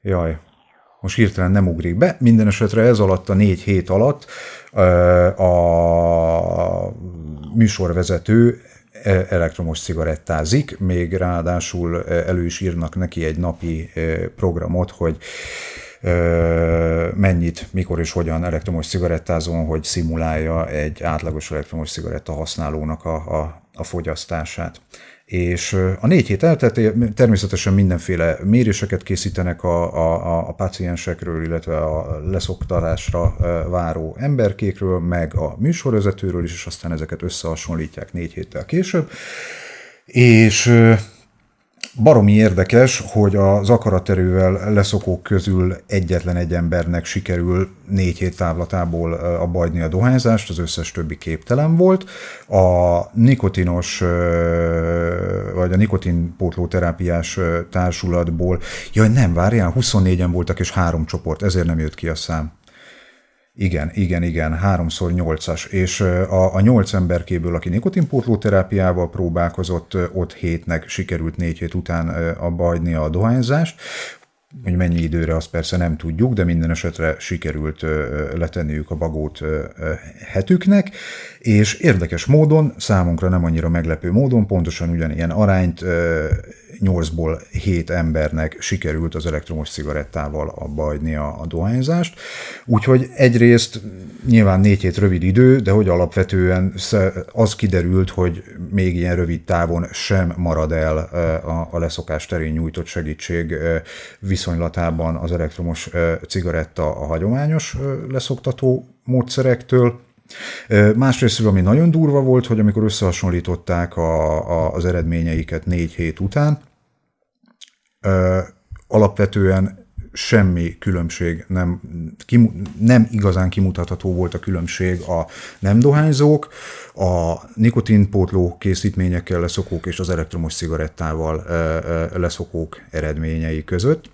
Jaj, most hirtelen nem ugrik be. Minden esetre ez alatt a négy hét alatt a műsorvezető e, elektromos cigarettázik, még ráadásul e, elő is írnak neki egy napi e, programot, hogy mennyit, mikor és hogyan elektromos cigarettázon, hogy szimulálja egy átlagos elektromos cigaretta használónak a, a, a fogyasztását. És a négy hét eltelt, természetesen mindenféle méréseket készítenek a, a, a páciensekről, illetve a leszoktatásra váró emberkékről, meg a műsorvezetőről is, és aztán ezeket összehasonlítják négy héttel később. És Baromi érdekes, hogy az akaraterővel leszokók közül egyetlen egy embernek sikerül négy hét távlatából abba a dohányzást, az összes többi képtelen volt. A nikotinos, vagy a nikotinpótló terápiás társulatból, jaj nem, várjál, 24-en voltak és három csoport, ezért nem jött ki a szám. Igen, igen, igen, háromszor nyolcas, és a, a nyolc emberkéből, aki terápiával próbálkozott, ott hétnek sikerült négy hét után abba a dohányzást, hogy mennyi időre, azt persze nem tudjuk, de minden esetre sikerült letenniük a bagót hetüknek, és érdekes módon, számunkra nem annyira meglepő módon, pontosan ugyanilyen arányt 8-ból 7 embernek sikerült az elektromos cigarettával abba a, a dohányzást. Úgyhogy egyrészt nyilván négy hét rövid idő, de hogy alapvetően az kiderült, hogy még ilyen rövid távon sem marad el a, a leszokás terén nyújtott segítség viszonylatában az elektromos cigaretta a hagyományos leszoktató módszerektől. Másrészt, ami nagyon durva volt, hogy amikor összehasonlították a, a, az eredményeiket négy hét után, alapvetően semmi különbség nem, kim, nem igazán kimutatható volt a különbség a nem dohányzók, a nikotinpótló készítményekkel leszokók és az elektromos cigarettával leszokók eredményei között.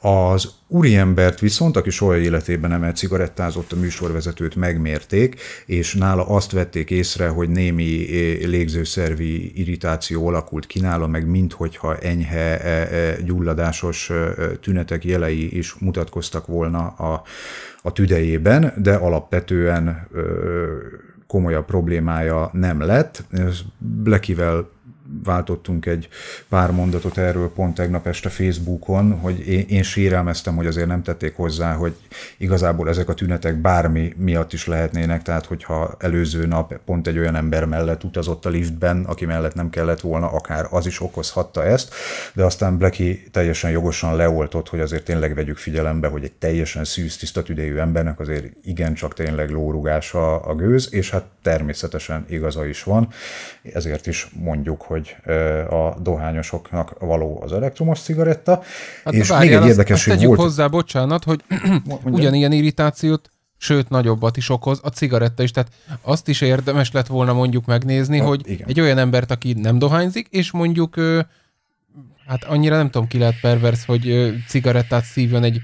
Az úriembert viszont, aki soha életében nem cigarettázott, a műsorvezetőt megmérték, és nála azt vették észre, hogy némi eh, légzőszervi irritáció alakult ki nála, meg minthogyha enyhe eh, eh, gyulladásos tünetek jelei is mutatkoztak volna a, a tüdejében, de alapvetően komolyabb problémája nem lett. Blekivel váltottunk egy pár mondatot erről pont tegnap este Facebookon, hogy én, én sérelmeztem, hogy azért nem tették hozzá, hogy igazából ezek a tünetek bármi miatt is lehetnének, tehát hogyha előző nap pont egy olyan ember mellett utazott a liftben, aki mellett nem kellett volna, akár az is okozhatta ezt, de aztán Blacky teljesen jogosan leoltott, hogy azért tényleg vegyük figyelembe, hogy egy teljesen szűz, tiszta tüdejű embernek azért igencsak tényleg lórugása a gőz, és hát természetesen igaza is van, ezért is mondjuk, hogy hogy a dohányosoknak való az elektromos cigaretta. Hát és várjál, még egy érdekes, azt, azt volt... hozzá, bocsánat, hogy ugyanilyen irritációt sőt nagyobbat is okoz a cigaretta is. Tehát azt is érdemes lett volna mondjuk megnézni, hát, hogy igen. egy olyan embert, aki nem dohányzik, és mondjuk hát annyira nem tudom, ki lehet pervers, hogy cigarettát szívjon egy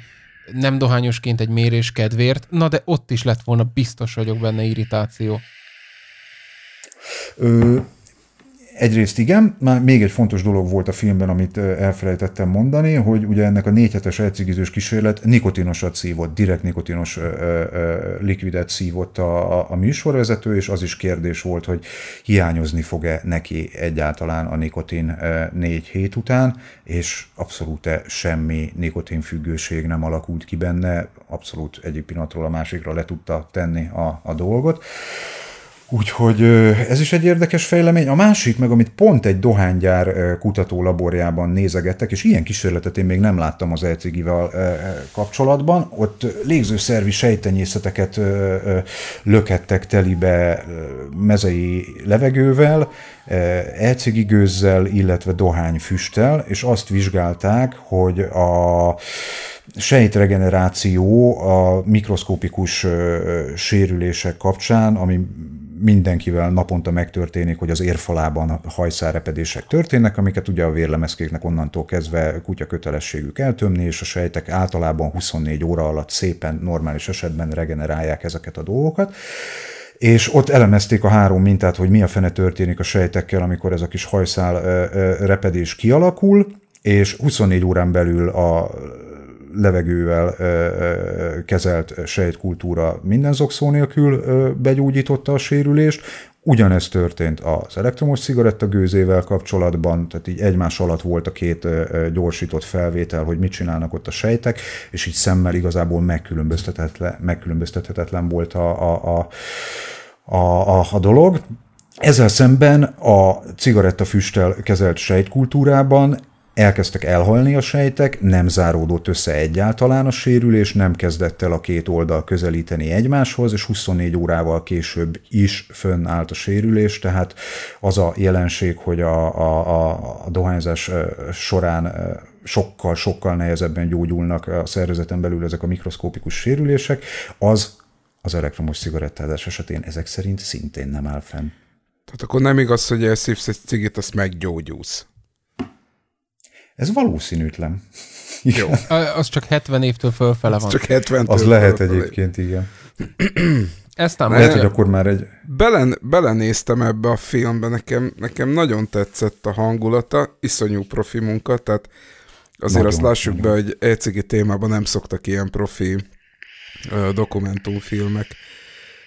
nem dohányosként egy mérés kedvéért, na de ott is lett volna biztos vagyok benne irritáció. Ö, Egyrészt igen, már még egy fontos dolog volt a filmben, amit elfelejtettem mondani, hogy ugye ennek a négy hetes elcigizős kísérlet nikotinosat szívott, direkt nikotinos ö, ö, likvidet szívott a, a, a műsorvezető, és az is kérdés volt, hogy hiányozni fog-e neki egyáltalán a nikotin ö, négy hét után, és abszolút semmi nikotinfüggőség nem alakult ki benne, abszolút egyik pillanatról a másikra le tudta tenni a, a dolgot. Úgyhogy ez is egy érdekes fejlemény. A másik, meg amit pont egy dohánygyár kutatólaborjában nézegettek, és ilyen kísérletet én még nem láttam az elcigivel kapcsolatban, ott légzőszervi sejtenyészeteket lökettek telibe mezei levegővel, ECG gőzzel, illetve dohányfüsttel, és azt vizsgálták, hogy a sejtregeneráció a mikroszkópikus sérülések kapcsán, ami mindenkivel naponta megtörténik, hogy az érfalában hajszárepedések történnek, amiket ugye a vérlemezkéknek onnantól kezdve kutya kötelességük eltömni, és a sejtek általában 24 óra alatt szépen, normális esetben regenerálják ezeket a dolgokat és ott elemezték a három mintát, hogy mi a fene történik a sejtekkel, amikor ez a kis hajszál repedés kialakul, és 24 órán belül a levegővel kezelt sejtkultúra minden zokszó nélkül begyógyította a sérülést, Ugyanezt történt az elektromos cigarettagőzével kapcsolatban, tehát így egymás alatt volt a két gyorsított felvétel, hogy mit csinálnak ott a sejtek, és így szemmel igazából megkülönböztethetetlen, megkülönböztethetetlen volt a, a, a, a, a, a dolog. Ezzel szemben a cigarettafüsttel kezelt sejtkultúrában Elkezdtek elhalni a sejtek, nem záródott össze egyáltalán a sérülés, nem kezdett el a két oldal közelíteni egymáshoz, és 24 órával később is fönnállt a sérülés, tehát az a jelenség, hogy a, a, a dohányzás során sokkal-sokkal nehezebben gyógyulnak a szervezeten belül ezek a mikroszkópikus sérülések, az az elektromos cigarettázás esetén ezek szerint szintén nem áll fenn. Tehát akkor nem igaz, hogy elszívsz egy cigit, azt meggyógyulsz. Ez valószínűtlen. Jó. az csak 70 évtől fölfele az van. Csak 70 Az lehet fölfele. egyébként, igen. Ezt nem lehet, hogy akkor már egy... Belen, belenéztem ebbe a filmbe, nekem, nekem nagyon tetszett a hangulata, iszonyú profi munka, tehát azért nagyon, azt lássuk nagyon. be, hogy ECG témában nem szoktak ilyen profi dokumentumfilmek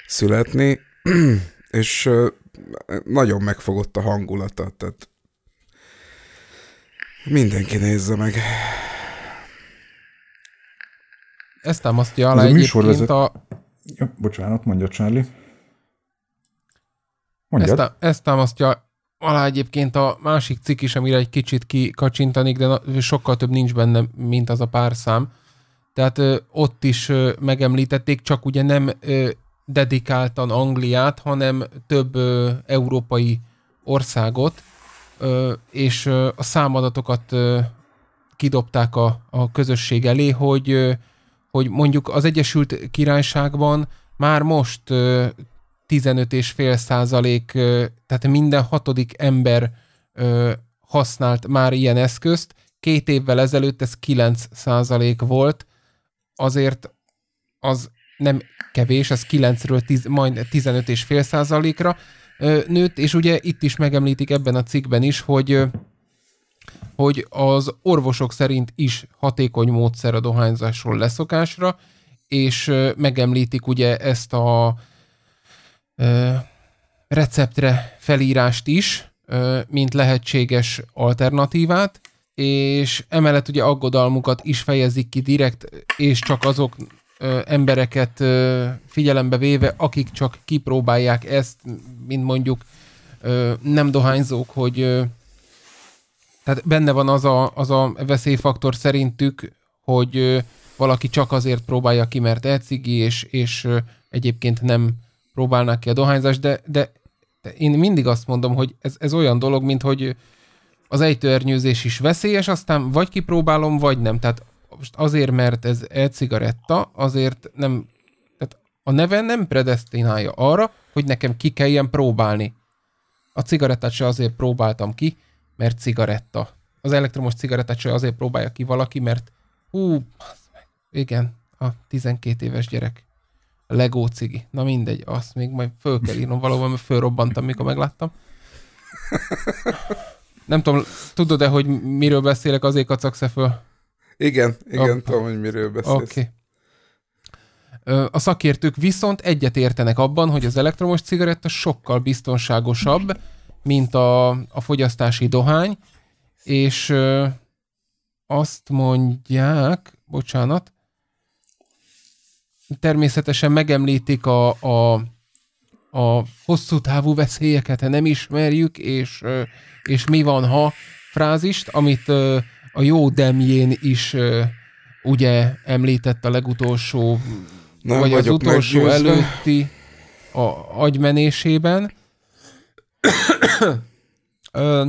születni, és nagyon megfogott a hangulata, tehát Mindenki nézze meg. Ezt támasztja alá Ez a műsorvezet... a... Ja, bocsánat, mondja Charlie. Mondjad. Ezt, ezt támasztja alá egyébként a másik cikk is, amire egy kicsit kikacsintanik, de sokkal több nincs benne, mint az a pár szám. Tehát ö, ott is ö, megemlítették, csak ugye nem ö, dedikáltan Angliát, hanem több ö, európai országot, és a számadatokat kidobták a, a közösség elé, hogy, hogy mondjuk az Egyesült Királyságban már most 15,5 százalék, tehát minden hatodik ember használt már ilyen eszközt. Két évvel ezelőtt ez 9 százalék volt, azért az nem kevés, az 9-ről 10, majd 15,5 százalékra, nőtt, és ugye itt is megemlítik ebben a cikkben is, hogy hogy az orvosok szerint is hatékony módszer a dohányzásról leszokásra, és megemlítik ugye ezt a receptre felírást is, mint lehetséges alternatívát, és emellett ugye aggodalmukat is fejezik ki direkt, és csak azok ö, embereket ö, figyelembe véve, akik csak kipróbálják ezt, mint mondjuk ö, nem dohányzók, hogy ö, tehát benne van az a, az a veszélyfaktor szerintük, hogy ö, valaki csak azért próbálja ki, mert elcigi, és, és ö, egyébként nem próbálnak ki a dohányzást, de, de, de én mindig azt mondom, hogy ez, ez olyan dolog, mint hogy az ejtőernyőzés is veszélyes, aztán vagy kipróbálom, vagy nem. Tehát most azért, mert ez e-cigaretta, azért nem, tehát a neve nem predestinálja arra, hogy nekem ki kelljen próbálni. A cigarettát se azért próbáltam ki, mert cigaretta. Az elektromos cigarettát se azért próbálja ki valaki, mert hú, igen, a 12 éves gyerek. A Lego cigi. Na mindegy, azt még majd föl kell írnom valóban, mert fölrobbantam, mikor megláttam. Nem tudom, tudod-e, hogy miről beszélek, azért kacagsz föl? Igen, igen, Apa. tudom, hogy miről beszélsz. Okay. A szakértők viszont egyet értenek abban, hogy az elektromos cigaretta sokkal biztonságosabb, mint a, a fogyasztási dohány, és ö, azt mondják, bocsánat, természetesen megemlítik a, a, a hosszú távú veszélyeket, ha nem ismerjük, és, és mi van, ha frázist, amit a jó Demjén is uh, ugye említett a legutolsó, Nem vagy az utolsó meggyőzve. előtti a agymenésében. uh,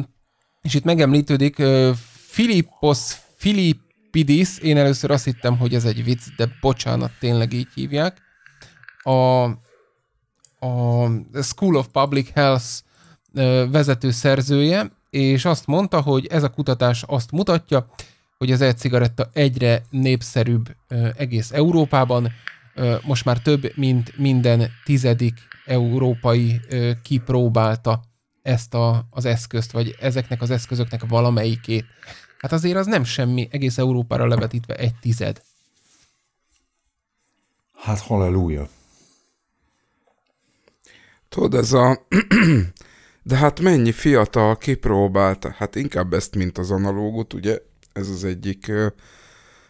és itt megemlítődik ö, Filippos Filippidis, én először azt hittem, hogy ez egy vicc, de bocsánat, tényleg így hívják. A, a School of Public Health vezető szerzője, és azt mondta, hogy ez a kutatás azt mutatja, hogy az e-cigaretta egyre népszerűbb egész Európában, most már több, mint minden tizedik európai kipróbálta ezt a, az eszközt, vagy ezeknek az eszközöknek valamelyikét. Hát azért az nem semmi, egész Európára levetítve egy tized. Hát halleluja. Tudod, ez a De hát mennyi fiatal kipróbálta, hát inkább ezt, mint az analógot, ugye? Ez az egyik ö,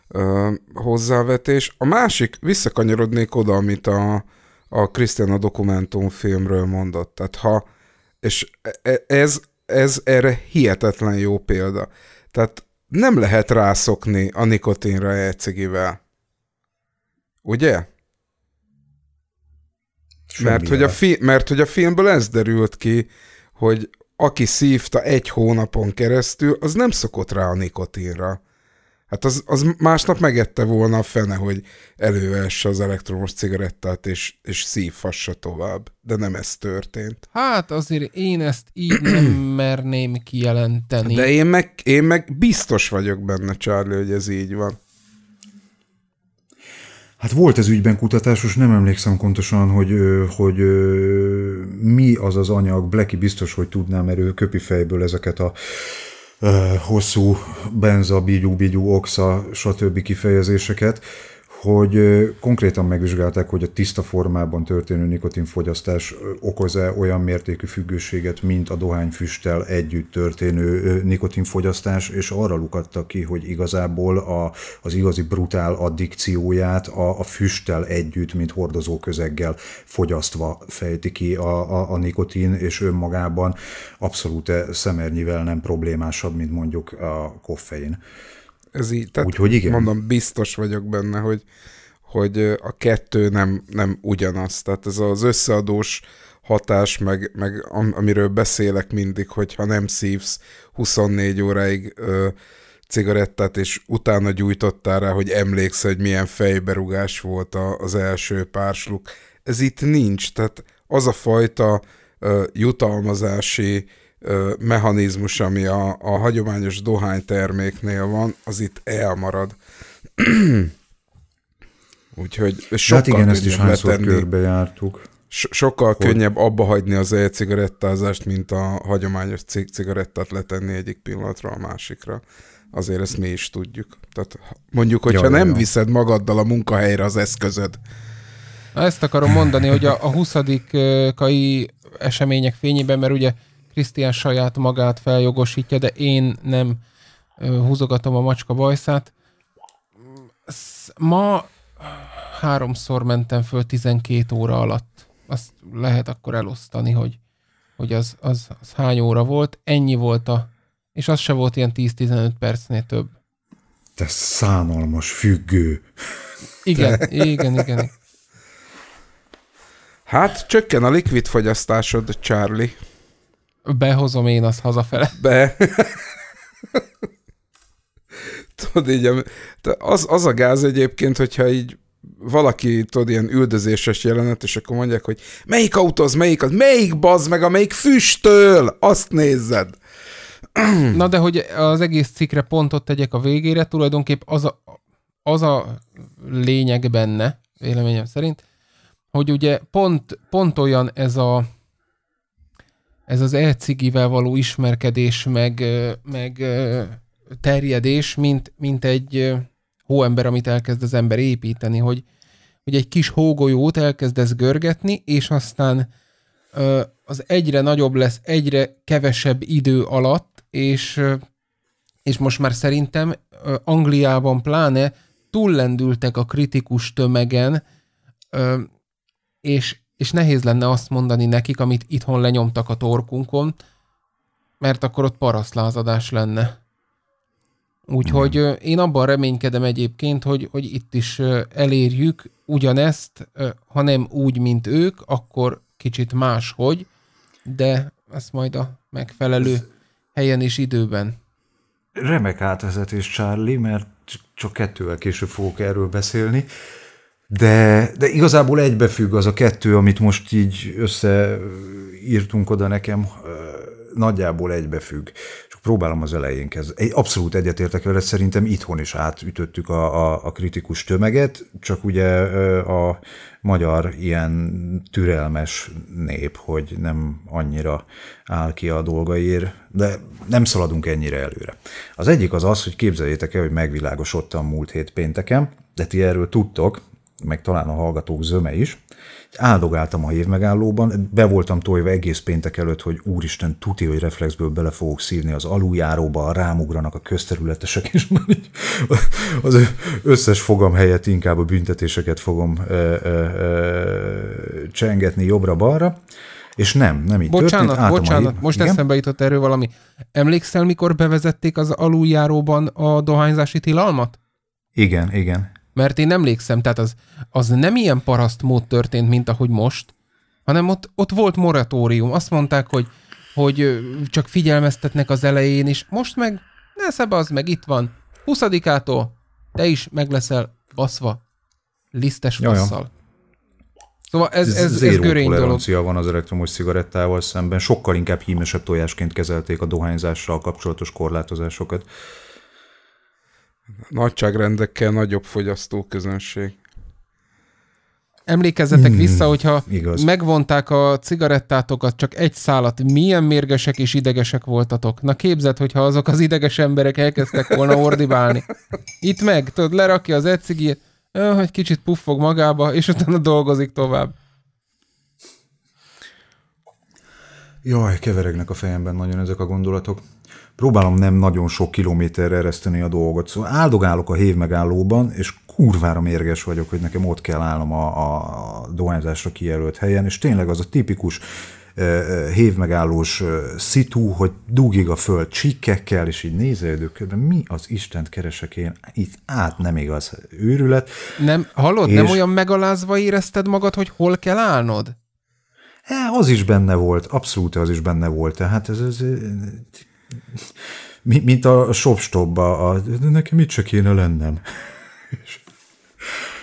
ö, hozzávetés. A másik, visszakanyarodnék oda, amit a, a dokumentum dokumentumfilmről mondott. Tehát ha, és e, e, ez, ez erre hihetetlen jó példa. Tehát nem lehet rászokni a nikotinra egy Ugye? Mert hogy, a fi- mert hogy a filmből ez derült ki, hogy aki szívta egy hónapon keresztül, az nem szokott rá a nikotinra. Hát az, az másnap megette volna a fene, hogy elővesse az elektromos cigarettát, és, és szívhassa tovább. De nem ez történt. Hát azért én ezt így nem merném kijelenteni. De én meg, én meg biztos vagyok benne, Charlie, hogy ez így van. Hát volt ez ügyben kutatásos, nem emlékszem pontosan, hogy, hogy mi az az anyag. Blacky biztos, hogy tudná, mert ő köpi fejből ezeket a hosszú benza, bigyú, bigyú, oxa, stb. kifejezéseket hogy konkrétan megvizsgálták, hogy a tiszta formában történő nikotinfogyasztás okoz-e olyan mértékű függőséget, mint a dohányfüsttel együtt történő nikotinfogyasztás, és arra lukadtak ki, hogy igazából a, az igazi brutál addikcióját a, a füsttel együtt, mint hordozó közeggel fogyasztva fejti ki a, a, a nikotin, és önmagában abszolút szemernyivel nem problémásabb, mint mondjuk a koffein. Ez így, tehát hogy igen. mondom, biztos vagyok benne, hogy, hogy a kettő nem, nem ugyanaz. Tehát ez az összeadós hatás, meg, meg amiről beszélek mindig, hogy ha nem szívsz 24 óráig ö, cigarettát, és utána gyújtottál rá, hogy emlékszel, hogy milyen fejberugás volt a, az első pársluk. Ez itt nincs, tehát az a fajta ö, jutalmazási mechanizmus, ami a, a hagyományos dohányterméknél van, az itt elmarad. Úgyhogy hát sokkal hát igen, ezt is körbe jártuk. So- sokkal hogy... könnyebb abba hagyni az e-cigarettázást, mint a hagyományos cég cigarettát letenni egyik pillanatra a másikra. Azért ezt mi is tudjuk. Tehát mondjuk, hogyha jaj, nem jaj. viszed magaddal a munkahelyre az eszközöd. Ezt akarom mondani, hogy a, a 20 kai események fényében, mert ugye Krisztián saját magát feljogosítja, de én nem húzogatom a macska bajszát. Ma háromszor mentem föl 12 óra alatt. Azt lehet akkor elosztani, hogy, hogy az, az, az hány óra volt. Ennyi volt a... És az se volt ilyen 10-15 percnél több. Te szánalmas függő. Igen, Te. igen, igen. Hát csökken a likvid fogyasztásod, Charlie. Behozom én azt hazafele. Be. tudod, így az, az a gáz egyébként, hogyha így valaki, tudod, ilyen üldözéses jelenet, és akkor mondják, hogy melyik autó az, melyik az, melyik baz, meg, amelyik füstöl, azt nézed. Na de, hogy az egész cikkre pontot tegyek a végére, tulajdonképp az a, az a lényeg benne, véleményem szerint, hogy ugye pont, pont olyan ez a ez az elcigivel való ismerkedés, meg, meg terjedés, mint, mint egy hóember, amit elkezd az ember építeni, hogy, hogy egy kis hógolyót elkezdesz görgetni, és aztán az egyre nagyobb lesz, egyre kevesebb idő alatt, és, és most már szerintem Angliában pláne túllendültek a kritikus tömegen, és és nehéz lenne azt mondani nekik, amit itthon lenyomtak a torkunkon, mert akkor ott parasztlázadás lenne. Úgyhogy én abban reménykedem egyébként, hogy, hogy itt is elérjük ugyanezt, ha nem úgy, mint ők, akkor kicsit máshogy, de ezt majd a megfelelő Ez helyen és időben. Remek átvezetés, Charlie, mert csak kettővel később fogok erről beszélni. De, de igazából egybefügg az a kettő, amit most így összeírtunk oda nekem, nagyjából egybefügg. Csak próbálom az elején kezdeni. Abszolút egyetértek vele, szerintem itthon is átütöttük a, a, a kritikus tömeget, csak ugye a magyar ilyen türelmes nép, hogy nem annyira áll ki a dolgaiért, de nem szaladunk ennyire előre. Az egyik az az, hogy képzeljétek el, hogy megvilágosodtam múlt hét pénteken, de ti erről tudtok, meg talán a hallgatók zöme is. Áldogáltam a hívmegállóban, be voltam tojva egész péntek előtt, hogy úristen, tuti, hogy reflexből bele fogok szívni az aluljáróba, rámugranak a közterületesek, és már így az összes fogam helyett inkább a büntetéseket fogom ö, ö, ö, csengetni jobbra-balra. És nem, nem így bocsánat, történt. Átom bocsánat, a... most Igen? eszembe jutott erről valami. Emlékszel, mikor bevezették az aluljáróban a dohányzási tilalmat? Igen, igen. Mert én emlékszem, tehát az, az nem ilyen paraszt mód történt, mint ahogy most, hanem ott, ott volt moratórium. Azt mondták, hogy, hogy csak figyelmeztetnek az elején, és most meg ne az, meg, itt van. 20-ától te is meg leszel baszva lisztes fasszal. Szóval ez, ez, ez, ez görény dolog. van az elektromos cigarettával szemben. Sokkal inkább hímesebb tojásként kezelték a dohányzással kapcsolatos korlátozásokat nagyságrendekkel nagyobb fogyasztóközönség. Emlékezzetek mm, vissza, hogyha igaz. megvonták a cigarettátokat, csak egy szálat, milyen mérgesek és idegesek voltatok. Na képzeld, hogyha azok az ideges emberek elkezdtek volna ordibálni. Itt meg, tudod, lerakja az ecigét, hogy kicsit puffog magába, és utána dolgozik tovább. Jaj, keveregnek a fejemben nagyon ezek a gondolatok próbálom nem nagyon sok kilométerre ereszteni a dolgot. Szóval áldogálok a hév megállóban, és kurvára mérges vagyok, hogy nekem ott kell állnom a, a dohányzásra kijelölt helyen, és tényleg az a tipikus hévmegállós szitu, hogy dugig a föld csíkekkel, és így nézelődök mi az Istent keresek én itt át, nem igaz őrület. Nem, hallod, és... nem olyan megalázva érezted magad, hogy hol kell állnod? E, az is benne volt, abszolút az is benne volt, tehát ez, ez mint a shopstopba, a, de nekem mit se kéne lennem.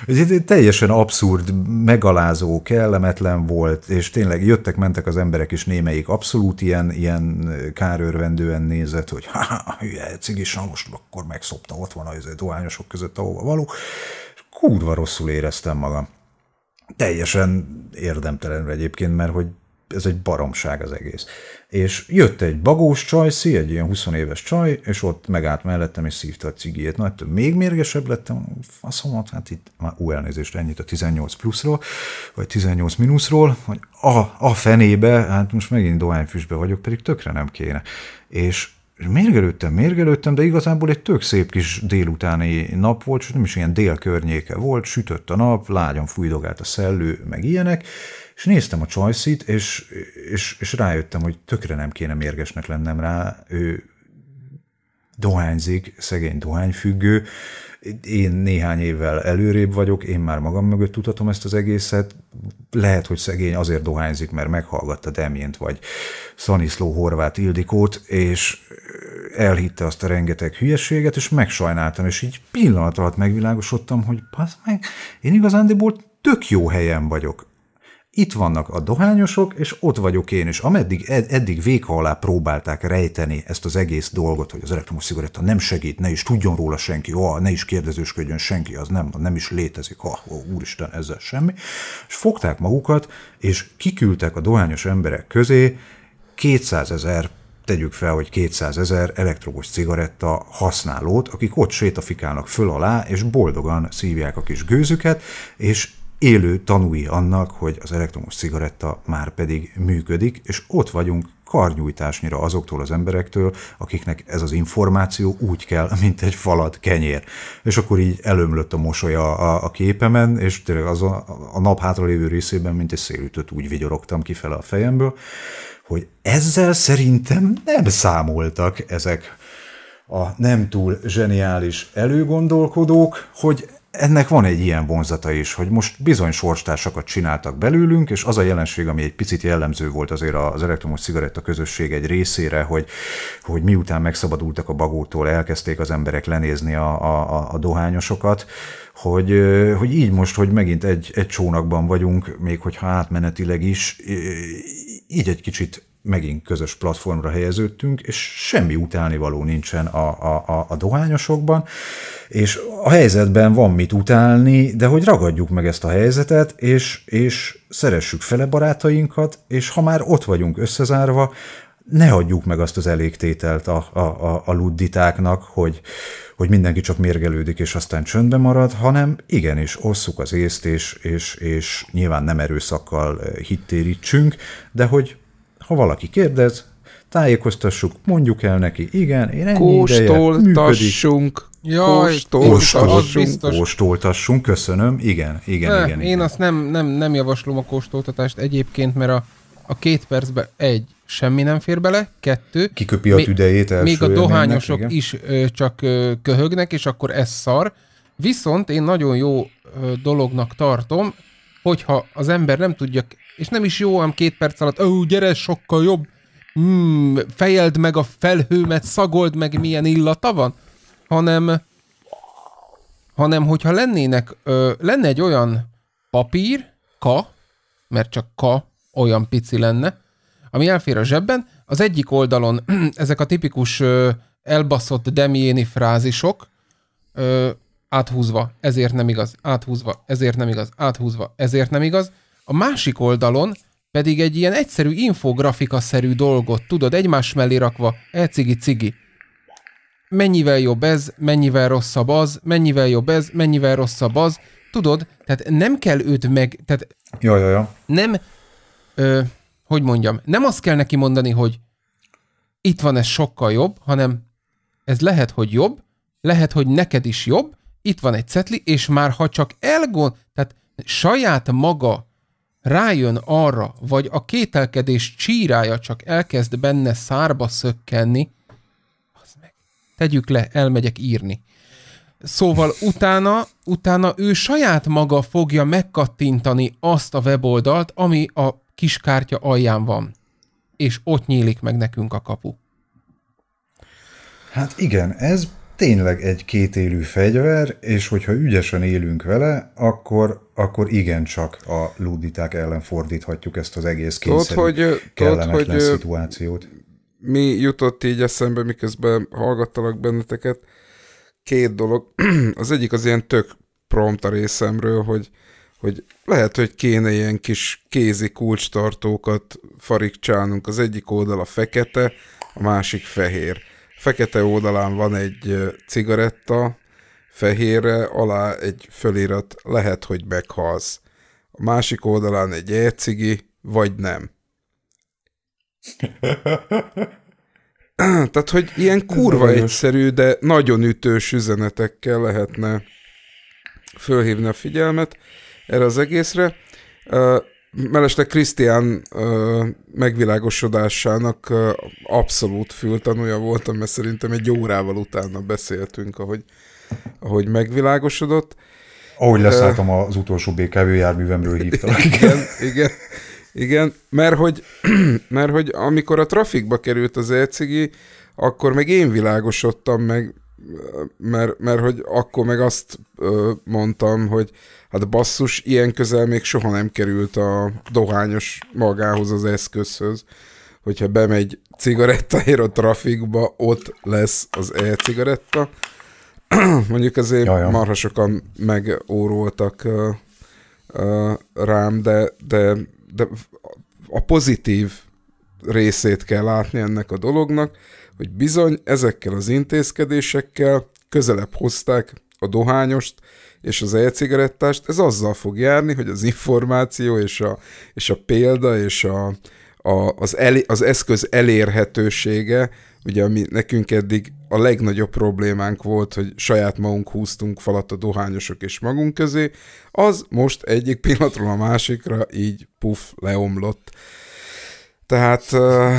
Ez egy teljesen abszurd, megalázó, kellemetlen volt, és tényleg jöttek-mentek az emberek is, némelyik abszolút ilyen, ilyen kárőrvendően nézett, hogy ha, hülye, cigis, na most akkor megszopta, ott van az dohányosok között, ahova való. És kurva rosszul éreztem magam. Teljesen érdemtelenül egyébként, mert hogy ez egy baromság az egész és jött egy bagós csajszi, egy ilyen 20 éves csaj, és ott megállt mellettem, és szívta a cigijét. Nagy több, még mérgesebb lettem, faszomat, hát itt már új elnézést, ennyit a 18 pluszról, vagy 18 minuszról, hogy a, a fenébe, hát most megint dohányfüstbe vagyok, pedig tökre nem kéne. És mérgelődtem, mérgelődtem, de igazából egy tök szép kis délutáni nap volt, és nem is ilyen dél környéke volt, sütött a nap, lágyan fújdogált a szellő, meg ilyenek, és néztem a choice és, és, és rájöttem, hogy tökre nem kéne mérgesnek lennem rá. Ő dohányzik, szegény dohányfüggő. Én néhány évvel előrébb vagyok, én már magam mögött tudhatom ezt az egészet. Lehet, hogy szegény azért dohányzik, mert meghallgatta Demjént vagy Szaniszló Horváth Ildikót, és elhitte azt a rengeteg hülyeséget, és megsajnáltam, és így pillanat alatt megvilágosodtam, hogy pasz meg, én igazándiból tök jó helyen vagyok itt vannak a dohányosok, és ott vagyok én, és ameddig ed, eddig véka alá próbálták rejteni ezt az egész dolgot, hogy az elektromos cigaretta nem segít, ne is tudjon róla senki, ó, ne is kérdezősködjön senki, az nem, nem is létezik, ha, ó, úristen, ezzel semmi, és fogták magukat, és kiküldtek a dohányos emberek közé 200 ezer tegyük fel, hogy 200 ezer elektromos cigaretta használót, akik ott sétafikálnak föl alá, és boldogan szívják a kis gőzüket, és élő tanúi annak, hogy az elektromos cigaretta már pedig működik, és ott vagyunk karnyújtásnyira azoktól az emberektől, akiknek ez az információ úgy kell, mint egy falat kenyér. És akkor így előmlött a mosoly a, a képemen, és tényleg az a, a nap hátralévő részében, mint egy szélütött úgy vigyorogtam kifele a fejemből, hogy ezzel szerintem nem számoltak ezek a nem túl zseniális előgondolkodók, hogy ennek van egy ilyen vonzata is, hogy most bizony sorstársakat csináltak belőlünk, és az a jelenség, ami egy picit jellemző volt azért az elektromos cigaretta közösség egy részére, hogy, hogy miután megszabadultak a bagótól, elkezdték az emberek lenézni a, a, a dohányosokat, hogy, hogy így most, hogy megint egy, egy csónakban vagyunk, még hogyha átmenetileg is, így egy kicsit megint közös platformra helyeződtünk, és semmi utálnivaló nincsen a, a, a dohányosokban, és a helyzetben van mit utálni, de hogy ragadjuk meg ezt a helyzetet, és, és szeressük fele barátainkat, és ha már ott vagyunk összezárva, ne adjuk meg azt az elégtételt a, a, a, a ludditáknak, hogy, hogy mindenki csak mérgelődik, és aztán csöndbe marad, hanem igenis osszuk az észt, és, és, és nyilván nem erőszakkal eh, hittérítsünk, de hogy ha valaki kérdez, tájékoztassuk, mondjuk el neki, igen, én ennyi Kóstoltassunk, Jaj, kóstoltassunk, kóstoltassunk, köszönöm, igen, igen, ne, igen. Én igen. azt nem, nem, nem javaslom a kóstoltatást egyébként, mert a, a két percben egy, semmi nem fér bele, kettő. Kiköpi a tüdejét Még a dohányosok igen. is ö, csak ö, köhögnek, és akkor ez szar. Viszont én nagyon jó ö, dolognak tartom, hogyha az ember nem tudja és nem is jó ám két perc alatt, ó, gyere, sokkal jobb, mm, fejeld meg a felhőmet, szagold meg, milyen illata van, hanem, hanem hogyha lennének, ö, lenne egy olyan papír, ka, mert csak ka olyan pici lenne, ami elfér a zsebben, az egyik oldalon ezek a tipikus ö, elbaszott demiéni frázisok, ö, áthúzva, ezért nem igaz, áthúzva, ezért nem igaz, áthúzva, ezért nem igaz, a másik oldalon pedig egy ilyen egyszerű infografika-szerű dolgot, tudod, egymás mellé rakva, elcigi cigi cigi Mennyivel jobb ez, mennyivel rosszabb az, mennyivel jobb ez, mennyivel rosszabb az, tudod, tehát nem kell őt meg, tehát jó, jó, jó. nem, ö, hogy mondjam, nem azt kell neki mondani, hogy itt van ez sokkal jobb, hanem ez lehet, hogy jobb, lehet, hogy neked is jobb, itt van egy cetli, és már ha csak elgond, tehát saját maga rájön arra, vagy a kételkedés csírája csak elkezd benne szárba szökkenni, az meg, tegyük le, elmegyek írni. Szóval utána, utána ő saját maga fogja megkattintani azt a weboldalt, ami a kiskártya alján van. És ott nyílik meg nekünk a kapu. Hát igen, ez tényleg egy kétélű fegyver, és hogyha ügyesen élünk vele, akkor, akkor igencsak a lúditák ellen fordíthatjuk ezt az egész kényszerű, tudod, hogy, kellemetlen tudod, hogy, szituációt. Mi jutott így eszembe, miközben hallgattalak benneteket? Két dolog. Az egyik az ilyen tök prompt a részemről, hogy, hogy lehet, hogy kéne ilyen kis kézi kulcstartókat farigcsálnunk. Az egyik oldal a fekete, a másik fehér fekete oldalán van egy cigaretta, fehérre alá egy fölirat, lehet, hogy meghalsz. A másik oldalán egy ecigi, vagy nem. Tehát, hogy ilyen kurva egyszerű, de nagyon ütős üzenetekkel lehetne fölhívni a figyelmet erre az egészre. Mellesleg Krisztián megvilágosodásának ö, abszolút fültanúja voltam, mert szerintem egy órával utána beszéltünk, ahogy, ahogy megvilágosodott. Ahogy leszálltam az utolsó BKV járművemről hívtalak. Igen, igen, igen, mert hogy, mert hogy amikor a trafikba került az ECG, akkor meg én világosodtam meg, mert, mert hogy akkor meg azt mondtam, hogy Hát basszus, ilyen közel még soha nem került a dohányos magához az eszközhöz, hogyha bemegy cigarettaért a trafikba, ott lesz az e-cigaretta. Mondjuk azért Jajon. marha sokan megóroltak rám, de, de, de a pozitív részét kell látni ennek a dolognak, hogy bizony ezekkel az intézkedésekkel közelebb hozták a dohányost és az e-cigarettást, ez azzal fog járni, hogy az információ és a, és a példa és a, a, az, el, az eszköz elérhetősége, ugye ami nekünk eddig a legnagyobb problémánk volt, hogy saját magunk húztunk falat a dohányosok és magunk közé, az most egyik pillanatról a másikra így puf, leomlott. Tehát uh,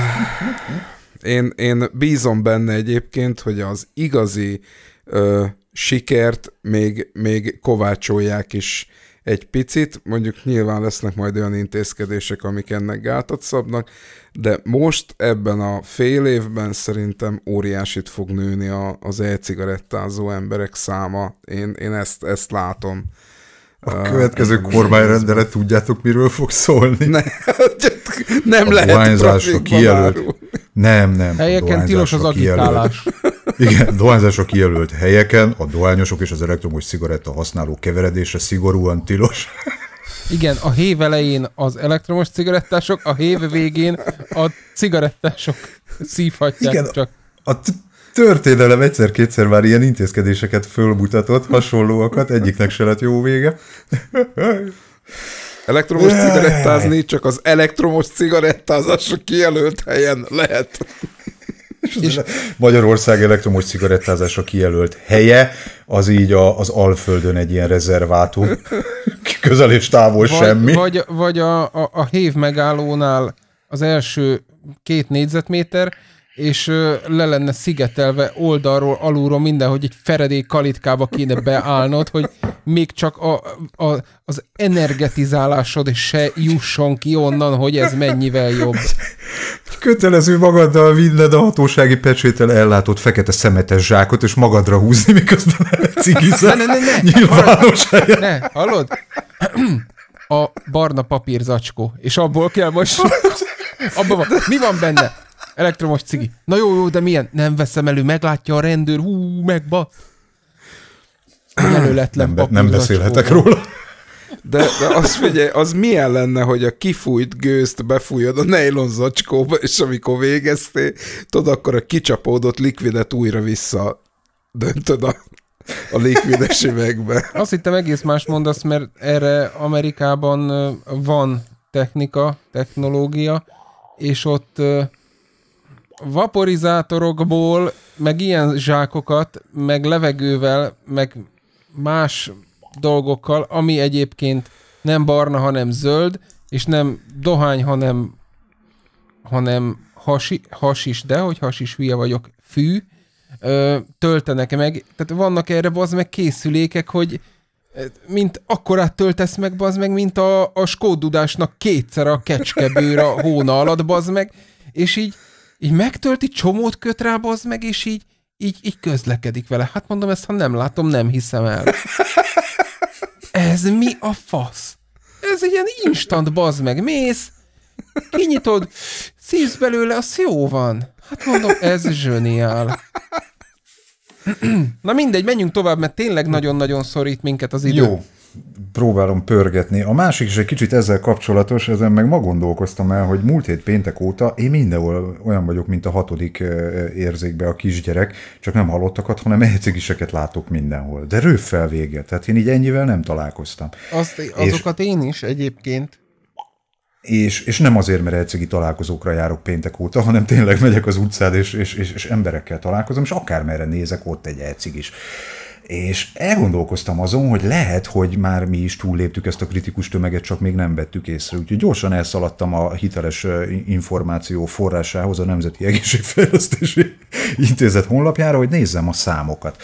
én, én bízom benne egyébként, hogy az igazi uh, sikert még, még kovácsolják is egy picit, mondjuk nyilván lesznek majd olyan intézkedések, amik ennek gátat szabnak, de most ebben a fél évben szerintem óriásit fog nőni a, az e-cigarettázó emberek száma. Én, én ezt, ezt látom. A következő uh, kormányrendelet tudjátok, miről fog szólni? Ne, nem a lehet A kijelölt. Nem, nem. Helyeken tilos az agitálás. Kijelölt igen, dohányzások kijelölt helyeken a dohányosok és az elektromos cigaretta használó keveredése szigorúan tilos. Igen, a hév elején az elektromos cigarettások, a hév végén a cigarettások szívhatják Igen, csak. A történelem egyszer-kétszer már ilyen intézkedéseket fölmutatott, hasonlóakat, egyiknek se lett jó vége. Elektromos cigarettázni csak az elektromos cigarettázások kijelölt helyen lehet és Magyarország elektromos cigarettázása kijelölt helye, az így a, az Alföldön egy ilyen rezervátum, közel és távol vagy, semmi. Vagy, vagy a, a, a hév megállónál az első két négyzetméter, és le lenne szigetelve oldalról, alulról minden, hogy egy feredék kalitkába kéne beállnod, hogy még csak a, a, az energetizálásod se jusson ki onnan, hogy ez mennyivel jobb. Kötelező magaddal vinned a hatósági pecsétel ellátott fekete szemetes zsákot, és magadra húzni, miközben cigizel. Ne, ne, ne, ne. Nyilvános ne, ne, hallod? A barna papírzacskó, és abból kell most... Abba van. Mi van benne? Elektromos cigi. Na jó, jó, de milyen? Nem veszem elő, meglátja a rendőr, hú, megba. Előletlen nem, nem beszélhetek róla. De, de az, ugye, az milyen lenne, hogy a kifújt gőzt befújod a nejlon zacskóba, és amikor végeztél, tudod, akkor a kicsapódott likvidet újra vissza döntöd a, a likvides üvegbe. Azt hittem egész más mondasz, mert erre Amerikában van technika, technológia, és ott vaporizátorokból, meg ilyen zsákokat, meg levegővel, meg más dolgokkal, ami egyébként nem barna, hanem zöld, és nem dohány, hanem, hanem hasi, hasis, de hogy hasis hülye vagyok, fű, ö, töltenek meg. Tehát vannak erre az meg készülékek, hogy mint akkorát töltesz meg, bazd meg, mint a, a skódudásnak kétszer a kecskebőr a hóna alatt, bazd meg, és így így megtölti, csomót köt rá, bazd meg, és így, így, így közlekedik vele. Hát mondom, ezt ha nem látom, nem hiszem el. Ez mi a fasz? Ez ilyen instant, bazd meg, mész, kinyitod, szívsz belőle, az jó van. Hát mondom, ez zseniál. Na mindegy, menjünk tovább, mert tényleg nagyon-nagyon szorít minket az idő. Jó, próbálom pörgetni. A másik is egy kicsit ezzel kapcsolatos, ezen meg ma gondolkoztam el, hogy múlt hét péntek óta én mindenhol olyan vagyok, mint a hatodik érzékbe a kisgyerek, csak nem halottakat, hanem ejcegiseket látok mindenhol. De rőffel vége, tehát én így ennyivel nem találkoztam. Azt, azokat és, én is egyébként. És, és nem azért, mert egyszerű találkozókra járok péntek óta, hanem tényleg megyek az utcád és, és, és, és emberekkel találkozom, és akármerre nézek, ott egy egycig is és elgondolkoztam azon, hogy lehet, hogy már mi is túlléptük ezt a kritikus tömeget, csak még nem vettük észre. Úgyhogy gyorsan elszaladtam a hiteles információ forrásához, a Nemzeti Egészségfejlesztési Intézet honlapjára, hogy nézzem a számokat.